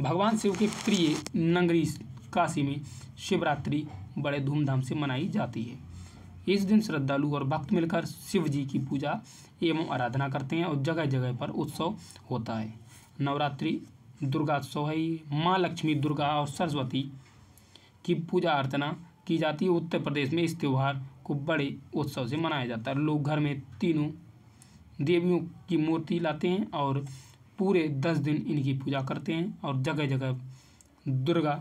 भगवान शिव के प्रिय नगरी काशी में शिवरात्रि बड़े धूमधाम से मनाई जाती है इस दिन श्रद्धालु और भक्त मिलकर शिव जी की पूजा एवं आराधना करते हैं और जगह जगह पर उत्सव होता है नवरात्रि दुर्गा उत्सव है ये माँ लक्ष्मी दुर्गा और सरस्वती की पूजा अर्चना की जाती है उत्तर प्रदेश में इस त्यौहार को बड़े उत्सव से मनाया जाता है लोग घर में तीनों देवियों की मूर्ति लाते हैं और पूरे दस दिन इनकी पूजा करते हैं और जगह जगह दुर्गा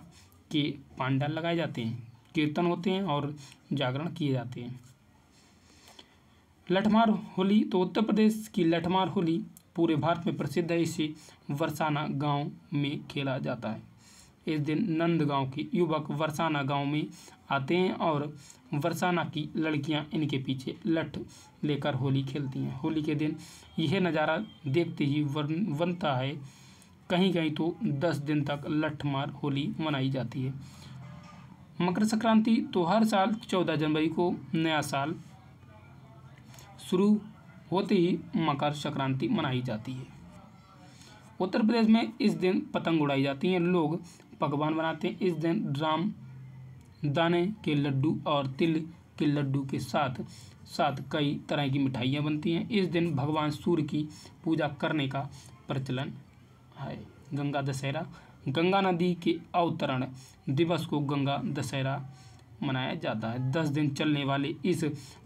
के पांडाल लगाए जाते हैं कीर्तन होते हैं और जागरण किए जाते हैं लठमार होली तो उत्तर प्रदेश की लठमार होली पूरे भारत में प्रसिद्ध है इसे वरसाना गांव में खेला जाता है इस दिन नंद गांव के युवक वरसाना गांव में आते हैं और वरसाना की लड़कियां इनके पीछे लठ लेकर होली खेलती हैं होली के दिन यह नज़ारा देखते ही वन बनता है कहीं कहीं तो दस दिन तक लठमार होली मनाई जाती है मकर संक्रांति तो हर साल चौदह जनवरी को नया साल शुरू होते ही मकर संक्रांति मनाई जाती है उत्तर प्रदेश में इस दिन पतंग उड़ाई जाती हैं लोग पकवान बनाते हैं इस दिन राम दाने के लड्डू और तिल के लड्डू के साथ साथ कई तरह की मिठाइयाँ बनती हैं इस दिन भगवान सूर्य की पूजा करने का प्रचलन है गंगा दशहरा गंगा नदी के अवतरण दिवस को गंगा दशहरा मनाया जाता है दस दिन चलने वाले इस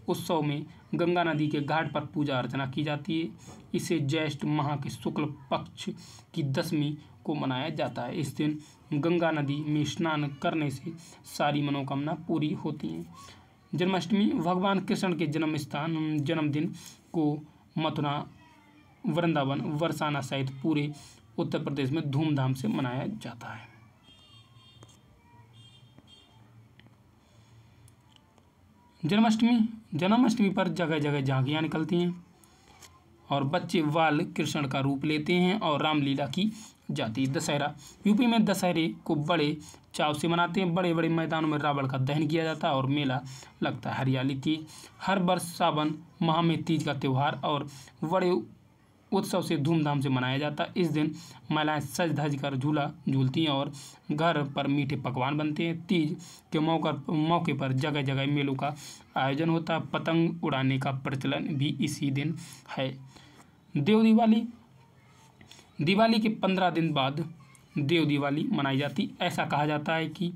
उत्सव में गंगा नदी के घाट पर पूजा अर्चना की जाती है इसे ज्येष्ठ माह के शुक्ल पक्ष की दसवीं को मनाया जाता है इस दिन गंगा नदी में स्नान करने से सारी मनोकामना पूरी होती हैं जन्माष्टमी भगवान कृष्ण के जन्म स्थान जन्मदिन को मथुरा वृंदावन बरसाना सहित पूरे उत्तर प्रदेश में धूमधाम से मनाया जाता है जन्माष्टमी जन्माष्टमी पर जगह जगह झांकियाँ निकलती हैं और बच्चे वाल कृष्ण का रूप लेते हैं और रामलीला की जाती है दशहरा यूपी में दशहरे को बड़े चाव से मनाते हैं बड़े बड़े मैदानों में रावण का दहन किया जाता है और मेला लगता है हरियाली की हर वर्ष सावन माह में तीज का त्यौहार और बड़े उत्सव से धूमधाम से मनाया जाता है इस दिन महिलाएं सज धज कर झूला झूलती हैं और घर पर मीठे पकवान बनते हैं तीज के मौका मौके पर जगह जगह मेलों का आयोजन होता है पतंग उड़ाने का प्रचलन भी इसी दिन है देव दिवाली दिवाली के पंद्रह दिन बाद देव दिवाली मनाई जाती ऐसा कहा जाता है कि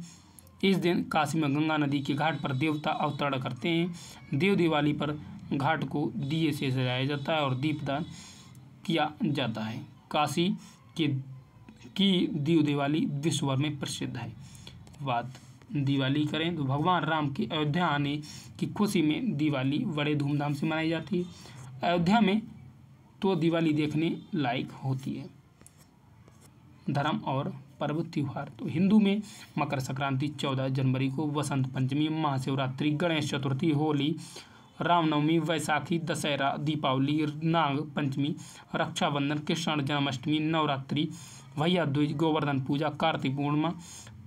इस दिन काशी में गंगा नदी के घाट पर देवता अवतरण करते हैं देव दिवाली पर घाट को दिए से सजाया जाता है और दीपदान किया जाता है काशी के की दीव दिवाली विश्व भर में प्रसिद्ध है बात दिवाली करें तो भगवान राम के अयोध्या आने की खुशी में दिवाली बड़े धूमधाम से मनाई जाती है अयोध्या में तो दिवाली देखने लायक होती है धर्म और पर्व त्यौहार तो हिंदू में मकर संक्रांति चौदह जनवरी को वसंत पंचमी महाशिवरात्रि गणेश चतुर्थी होली रामनवमी वैसाखी दशहरा दीपावली नाग पंचमी रक्षाबंधन कृष्ण जन्माष्टमी नवरात्रि भैया द्विज गोवर्धन पूजा कार्तिक पूर्णिमा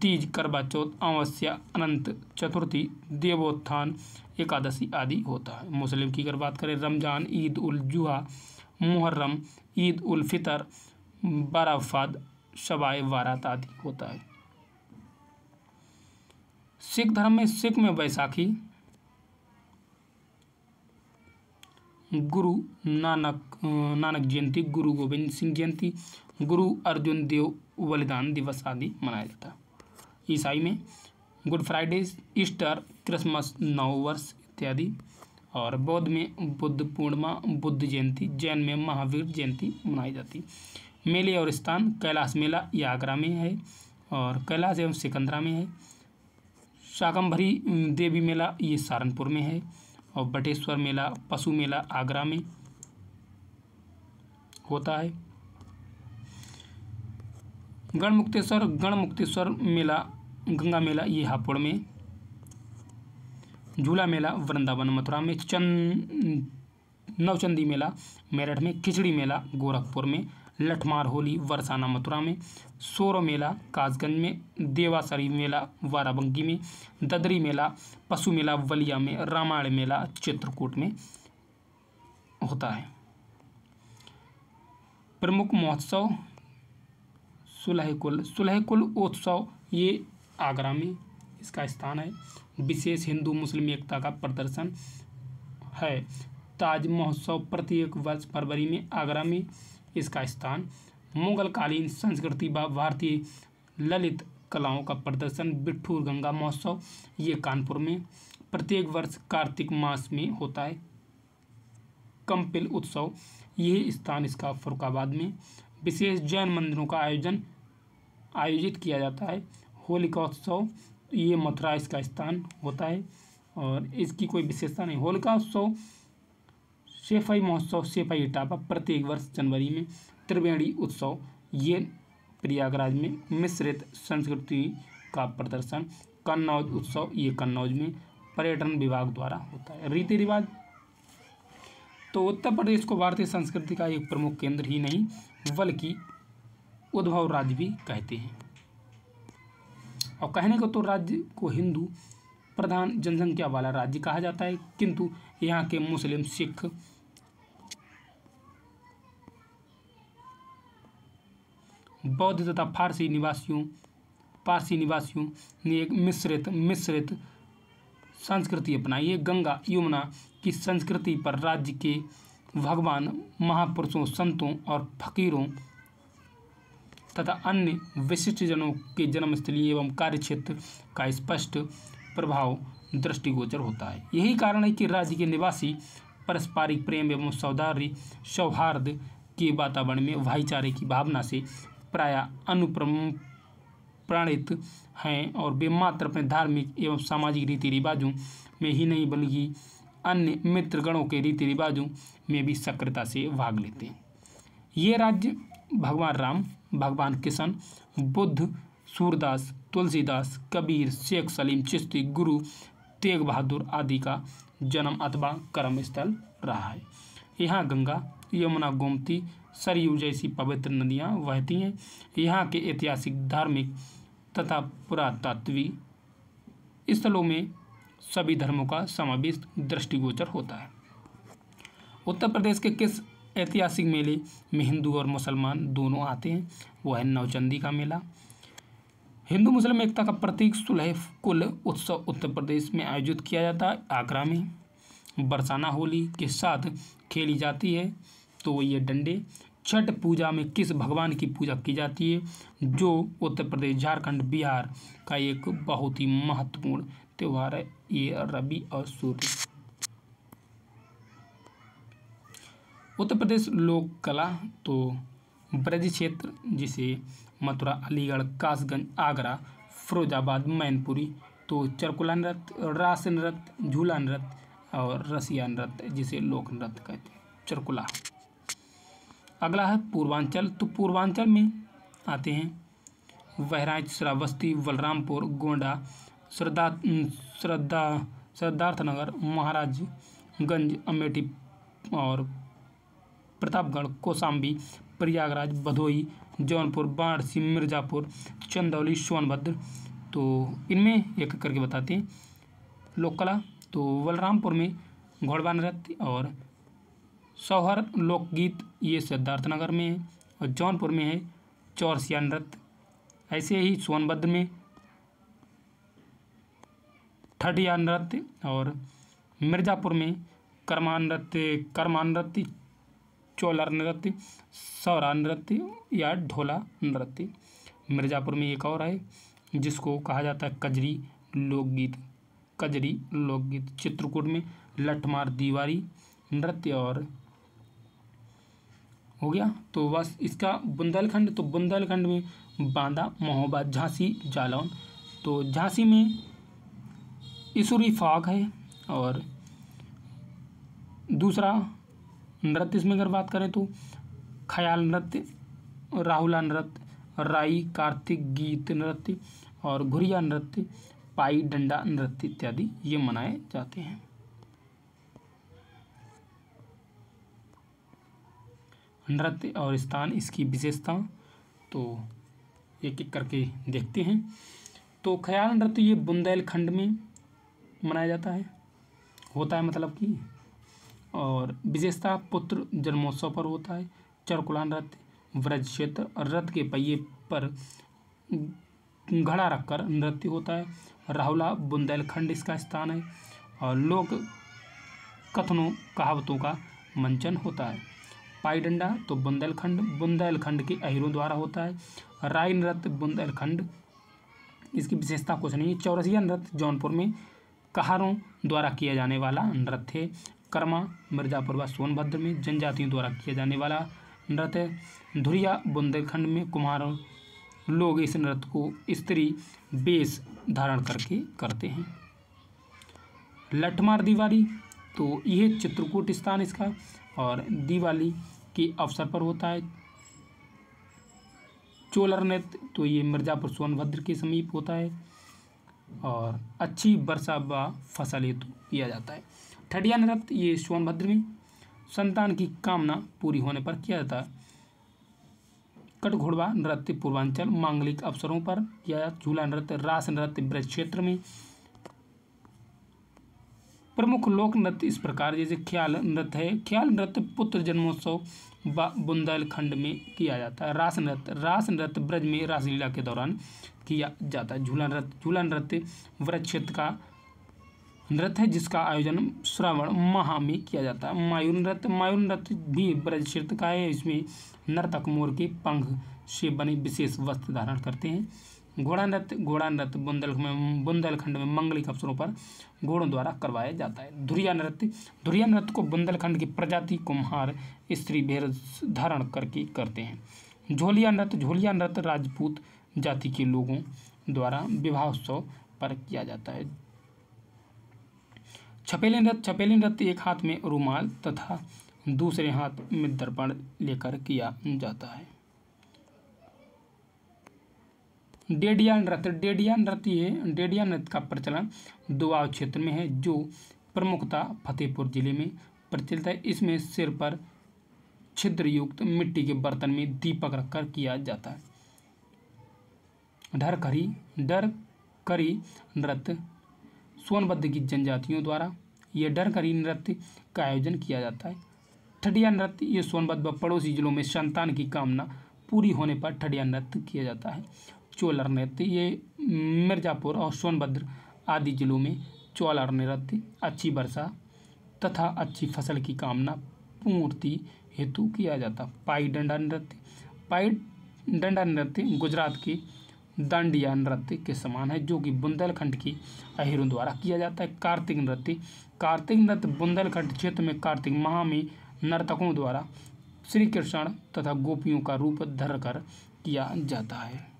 तीज करवा चौथ अमावस्या अनंत चतुर्थी देवोत्थान एकादशी आदि होता है मुस्लिम की अगर बात करें रमज़ान ईद उल जुहा मुहर्रम ईद उल फितर बाराफाद शबाए वारात आदि होता है सिख धर्म में सिख में वैसाखी गुरु नानक नानक जयंती गुरु गोविंद सिंह जयंती गुरु अर्जुन देव बलिदान दिवस आदि मनाया जाता है ईसाई में गुड फ्राइडे ईस्टर क्रिसमस नव वर्ष इत्यादि और बौद्ध में बुद्ध पूर्णिमा बुद्ध जयंती जैन में महावीर जयंती मनाई जाती मेले और स्थान कैलाश मेला ये आगरा में है और कैलाश एवं सिकंदरा में है शाकंभरी देवी मेला ये सहारनपुर में है और बटेश्वर मेला पशु मेला आगरा में होता है गणमुक्तेश्वर गणमुक्तेश्वर मेला गंगा मेला ये हापुड़ में झूला मेला वृंदावन मथुरा में चंद नवचंदी मेला मेरठ में खिचड़ी मेला गोरखपुर में लठमार होली वरसाना मथुरा में सोरो मेला कासगंज में देवा शरीफ मेला वाराबंकी में ददरी मेला पशु मेला वलिया में रामायण मेला चित्रकूट में होता है प्रमुख महोत्सव सुलह कुल सुलह कुल उत्सव ये आगरा में इसका स्थान है विशेष हिंदू मुस्लिम एकता का प्रदर्शन है ताज महोत्सव प्रत्येक वर्ष फरवरी में आगरा में इसका स्थान मुगलकालीन संस्कृति व भारतीय ललित कलाओं का प्रदर्शन बिट्ठूर गंगा महोत्सव ये कानपुर में प्रत्येक वर्ष कार्तिक मास में होता है कंपिल उत्सव यह स्थान इसका फरुखाबाद में विशेष जैन मंदिरों का आयोजन आयोजित किया जाता है होलिका उत्सव ये मथुरा इसका स्थान होता है और इसकी कोई विशेषता नहीं होलिका उत्सव सेफाई महोत्सव सेफाई इटापा प्रत्येक वर्ष जनवरी में त्रिवेणी उत्सव ये प्रयागराज में मिश्रित संस्कृति का प्रदर्शन कन्नौज उत्सव ये कन्नौज में पर्यटन विभाग द्वारा होता है रीति रिवाज तो उत्तर प्रदेश को भारतीय संस्कृति का एक प्रमुख केंद्र ही नहीं बल्कि उद्भव राज्य भी कहते हैं और कहने को तो राज्य को हिंदू प्रधान जनसंख्या वाला राज्य कहा जाता है किंतु यहाँ के मुस्लिम सिख बौद्ध तथा फारसी निवासियों पारसी निवासियों ने एक मिश्रित मिश्रित संस्कृति अपनाई ये गंगा यमुना की संस्कृति पर राज्य के भगवान महापुरुषों संतों और फकीरों तथा अन्य विशिष्टजनों के जन्मस्थली एवं कार्यक्षेत्र का स्पष्ट प्रभाव दृष्टिगोचर होता है यही कारण है कि राज्य के निवासी पारस्परिक प्रेम एवं सौदार्य सौहार्द के वातावरण में भाईचारे की भावना से प्राय अनुप्रम प्राणित हैं और वे मात्र अपने धार्मिक एवं सामाजिक रीति रिवाजों में ही नहीं बल्कि अन्य मित्रगणों के रीति रिवाजों में भी सक्रियता से भाग लेते हैं ये राज्य भगवान राम भगवान किशन बुद्ध सूरदास तुलसीदास कबीर शेख सलीम चिश्ती गुरु तेग बहादुर आदि का जन्म अथवा कर्म स्थल रहा है यहाँ गंगा यमुना गोमती सरयू जैसी पवित्र नदियाँ बहती हैं यहाँ के ऐतिहासिक धार्मिक तथा पुरातात्विक स्थलों में सभी धर्मों का समावेश दृष्टिगोचर होता है उत्तर प्रदेश के किस ऐतिहासिक मेले में हिंदू और मुसलमान दोनों आते हैं वह है नवचंदी का मेला हिंदू मुस्लिम एकता का प्रतीक सुलह कुल उत्सव उत्तर प्रदेश में आयोजित किया जाता है आगरा में बरसाना होली के साथ खेली जाती है तो ये डंडे छठ पूजा में किस भगवान की पूजा की जाती है जो उत्तर प्रदेश झारखंड बिहार का एक बहुत ही महत्वपूर्ण त्यौहार है ये रवि और सूर्य उत्तर प्रदेश लोक कला तो ब्रज क्षेत्र जिसे मथुरा अलीगढ़ कासगंज आगरा फिरोजाबाद मैनपुरी तो चरकुला नृत्य रास नृत्य झूला नृत्य और रसिया नृत्य जिसे लोक नृत्य कहते हैं चरकुला अगला है पूर्वांचल तो पूर्वांचल में आते हैं बहराइच श्रावस्ती बलरामपुर गोंडा श्रद्धा श्रद्धा सिद्धार्थनगर महाराजगंज अमेठी और प्रतापगढ़ कोसाम्बी प्रयागराज भदोही जौनपुर बाणसी मिर्ज़ापुर चंदौली सोनभद्र तो इनमें एक करके बताते हैं लोककला तो बलरामपुर में घोड़बान नृत्य और सौहर लोकगीत ये सिद्धार्थ नगर में है और जौनपुर में है चौरसिया नृत्य ऐसे ही सोनभद्र में ठटिया नृत्य और मिर्ज़ापुर में कर्मा नृत्य कर्मा नृत्य चोलर नृत्य सौरा नृत्य या ढोला नृत्य मिर्ज़ापुर में एक और है जिसको कहा जाता है कजरी लोकगीत कजरी लोकगीत चित्रकूट में लठमार दीवारी नृत्य और हो गया तो बस इसका बुंदेलखंड तो बुंदेलखंड में बांदा महोबा झांसी जालौन तो झांसी में ईसुरी फाग है और दूसरा नृत्य इसमें अगर बात करें तो खयाल नृत्य राहुला नृत्य राई कार्तिक गीत नृत्य और घुरिया नृत्य पाई डंडा नृत्य इत्यादि ये मनाए जाते हैं नृत्य और स्थान इसकी विशेषता तो एक एक करके देखते हैं तो ख्याल नृत्य ये बुंदेलखंड में मनाया जाता है होता है मतलब कि और विशेषता पुत्र जन्मोत्सव पर होता है चरकुला नृत्य व्रज क्षेत्र और रथ के पहिए पर घड़ा रखकर नृत्य होता है राहुला बुंदेलखंड इसका स्थान है और लोक कथनों कहावतों का मंचन होता है पाईडंडा तो बुंदेलखंड बुंदेलखंड के अहिरों द्वारा होता है राय नृत्य बुंदेलखंड इसकी विशेषता कुछ नहीं है चौरसिया नृत्य जौनपुर में कहारों द्वारा किया जाने वाला नृत्य है कर्मा मिर्जापुर व सोनभद्र में जनजातियों द्वारा किया जाने वाला नृत्य है धुरिया बुंदेलखंड में कुम्हारों लोग इस नृत्य को स्त्री बेस धारण करके करते हैं लठमार दिवाली तो यह चित्रकूट स्थान इसका और दिवाली के अवसर पर होता है चोलर नृत्य तो ये मिर्ज़ापुर सोनभद्र के समीप होता है और अच्छी वर्षा व फसल हेतु किया जाता है ठडिया नृत्य ये सोनभद्र में संतान की कामना पूरी होने पर किया जाता है कटघोड़वा नृत्य पूर्वांचल मांगलिक अवसरों पर किया झूला नृत्य रास नृत्य ब्रज क्षेत्र में प्रमुख लोक नृत्य इस प्रकार जैसे ख्याल नृत्य है ख्याल नृत्य पुत्र जन्मोत्सव बुंदेलखंड में किया जाता है रास नृत्य रास नृत्य ब्रज में रासलीला के दौरान किया जाता है झूला नृत्य झूला नृत्य व्रज क्षेत्र का नृत्य है जिसका आयोजन श्रावण माह में किया जाता है मायूर नृत्य मायूर नृत्य भी ब्रज क्षेत्र का है इसमें नर्तक मोर के पंख से बने विशेष वस्त्र धारण करते हैं घोड़ा नृत्य घोड़ा नृत्य बुंदेलखंड में बुंदेलखंड में मंगलिक अवसरों पर घोड़ों द्वारा करवाया जाता है धुरिया नृत्य धुरिया नृत्य को बुंदेलखंड की प्रजाति कुम्हार स्त्री भेर धारण करके करते हैं झोलिया नृत्य झोलिया नृत्य राजपूत जाति के लोगों द्वारा विवाह उत्सव पर किया जाता है छपेली नृत्य छपेली नृत्य एक हाथ में रुमाल तथा दूसरे हाथ में दर्पण लेकर किया जाता है डेडिया नृत्य डेडिया नृत्य ये डेडिया नृत्य का प्रचलन दुआव क्षेत्र में है जो प्रमुखता फतेहपुर जिले में प्रचलित है इसमें सिर पर छिद्रयुक्त मिट्टी के बर्तन में दीपक रखकर किया जाता है करी डर करी नृत्य सोनबद्ध की जनजातियों द्वारा यह डर करी नृत्य का आयोजन किया जाता है ठडिया नृत्य ये सोनबद्ध व पड़ोसी जिलों में संतान की कामना पूरी होने पर ठडिया नृत्य किया जाता है चोलर नृत्य ये मिर्ज़ापुर और सोनभद्र आदि जिलों में चौलर नृत्य अच्छी वर्षा तथा अच्छी फसल की कामना पूर्ति हेतु किया जाता पाई डंडा नृत्य पाई डंडा नृत्य गुजरात के दंडिया नृत्य के समान है जो कि बुंदेलखंड की अहिरों द्वारा किया जाता है कार्तिक नृत्य कार्तिक नृत्य बुंदेलखंड क्षेत्र में कार्तिक माह में नर्तकों द्वारा श्री कृष्ण तथा गोपियों का रूप धर कर किया जाता है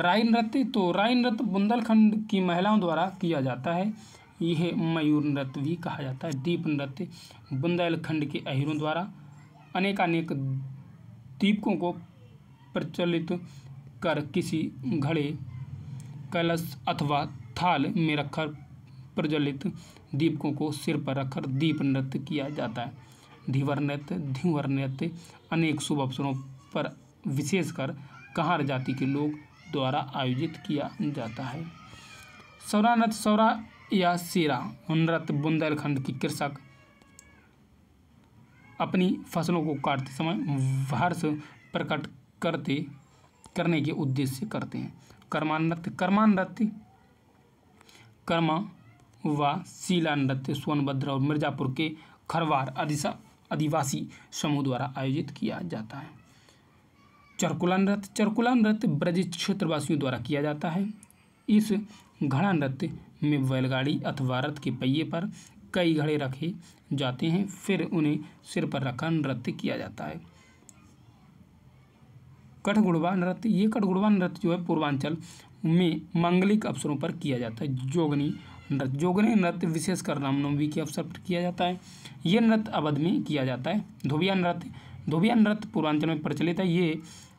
राई नृत्य तो राई नृत्य बुंदेलखंड की महिलाओं द्वारा किया जाता है यह मयूर नृत्य भी कहा जाता है दीप नृत्य बुंदेलखंड के अहिरों द्वारा अनेकानेक दीपकों को प्रचलित कर किसी घड़े कलश अथवा थाल में रखकर प्रज्वलित दीपकों को सिर पर रखकर दीप नृत्य किया जाता है धीवर नृत्य धीवर नृत्य अनेक शुभ अवसरों पर विशेषकर कहार जाति के लोग द्वारा आयोजित किया जाता है सौरानत सौरा या सेरा नृत्य बुंदेलखंड के कृषक अपनी फसलों को काटते समय हर्ष प्रकट करते करने के उद्देश्य से करते हैं कर्मानृत्य नृत्य कर्मा व शीला नृत्य सोनभद्र और मिर्जापुर के खरवार आदिवासी समूह द्वारा आयोजित किया जाता है चरकुला नृत्य चरकुला नृत्य ब्रज क्षेत्रवासियों द्वारा किया जाता है इस घड़ा नृत्य में बैलगाड़ी अथवा रथ के पहिए पर कई घड़े रखे जाते हैं फिर उन्हें सिर पर रखा नृत्य किया जाता है कठगुड़वा नृत्य ये कठगुड़वा नृत्य जो है पूर्वांचल में मांगलिक अवसरों पर किया जाता है जोगनी नृत्य जोगनी नृत्य विशेषकर रामनवमी के अवसर पर किया जाता है ये नृत्य अवध में किया जाता है धोबिया नृत्य धोबिया नृत्य पूर्वांचल में प्रचलित है ये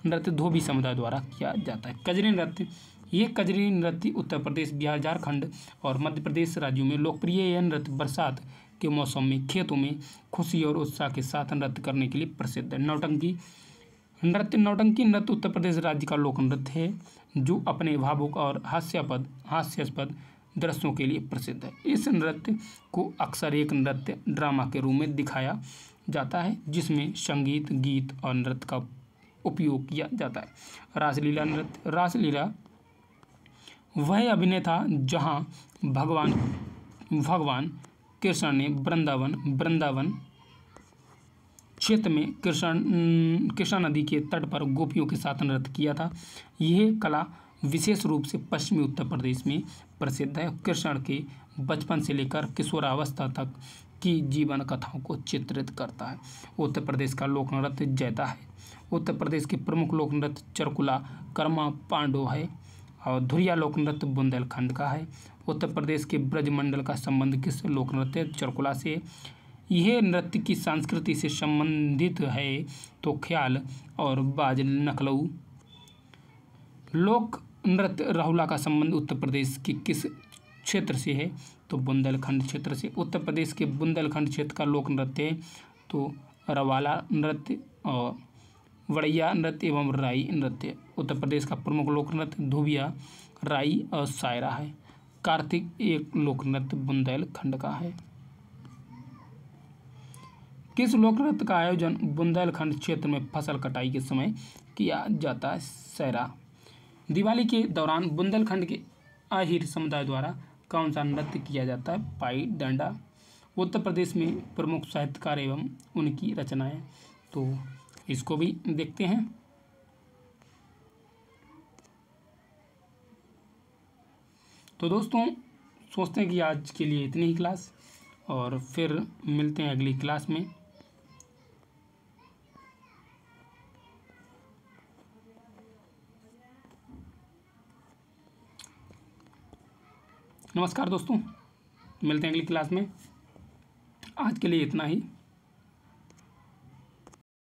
नृत्य धोबी समुदाय द्वारा किया जाता है कजरी नृत्य ये कजरी नृत्य उत्तर प्रदेश बिहार झारखंड और मध्य प्रदेश राज्यों में लोकप्रिय यह नृत्य बरसात के मौसम में खेतों में खुशी और उत्साह के साथ नृत्य करने के लिए प्रसिद्ध है नौटंकी नृत्य नौटंकी नृत्य उत्तर प्रदेश राज्य का लोक नृत्य है जो अपने भावुक और हास्यापद हास्यास्पद दृश्यों के लिए प्रसिद्ध है इस नृत्य को अक्सर एक नृत्य ड्रामा के रूप में दिखाया जाता है जिसमें संगीत गीत और नृत्य का उपयोग किया जाता है रासलीला नृत्य रासलीला वह अभिनय था जहाँ भगवान भगवान कृष्ण ने वृंदावन वृंदावन क्षेत्र में कृष्ण कृष्णा नदी के तट पर गोपियों के साथ नृत्य किया था यह कला विशेष रूप से पश्चिमी उत्तर प्रदेश में प्रसिद्ध है कृष्ण के बचपन से लेकर किशोरावस्था तक की जीवन कथाओं को चित्रित करता है उत्तर प्रदेश का लोक नृत्य जैता है उत्तर प्रदेश के प्रमुख लोक नृत्य चरकुला कर्मा पांडो है और धुरिया लोक नृत्य बुंदेलखंड का है उत्तर प्रदेश के ब्रजमंडल का संबंध किस लोक नृत्य चरकुला से यह नृत्य की संस्कृति से संबंधित है तो ख्याल और बाज नखलऊ लोक नृत्य राहुला का संबंध उत्तर प्रदेश के किस क्षेत्र से है तो बुंदेलखंड क्षेत्र से उत्तर प्रदेश के बुंदेलखंड क्षेत्र का लोक नृत्य है तो रवाला नृत्य और वड़ैया नृत्य एवं राई नृत्य उत्तर प्रदेश का प्रमुख लोक नृत्य धुबिया राई और सायरा है कार्तिक एक लोक नृत्य बुंदेलखंड का है किस लोक नृत्य का आयोजन बुंदेलखंड क्षेत्र में फसल कटाई के समय किया जाता है सैरा दिवाली के दौरान बुंदेलखंड के आहिर समुदाय द्वारा कौन सा नृत्य किया जाता है पाई डंडा उत्तर प्रदेश में प्रमुख साहित्यकार एवं उनकी रचनाएं तो इसको भी देखते हैं तो दोस्तों सोचते हैं कि आज के लिए इतनी ही क्लास और फिर मिलते हैं अगली क्लास में नमस्कार दोस्तों मिलते हैं अगली क्लास में आज के लिए इतना ही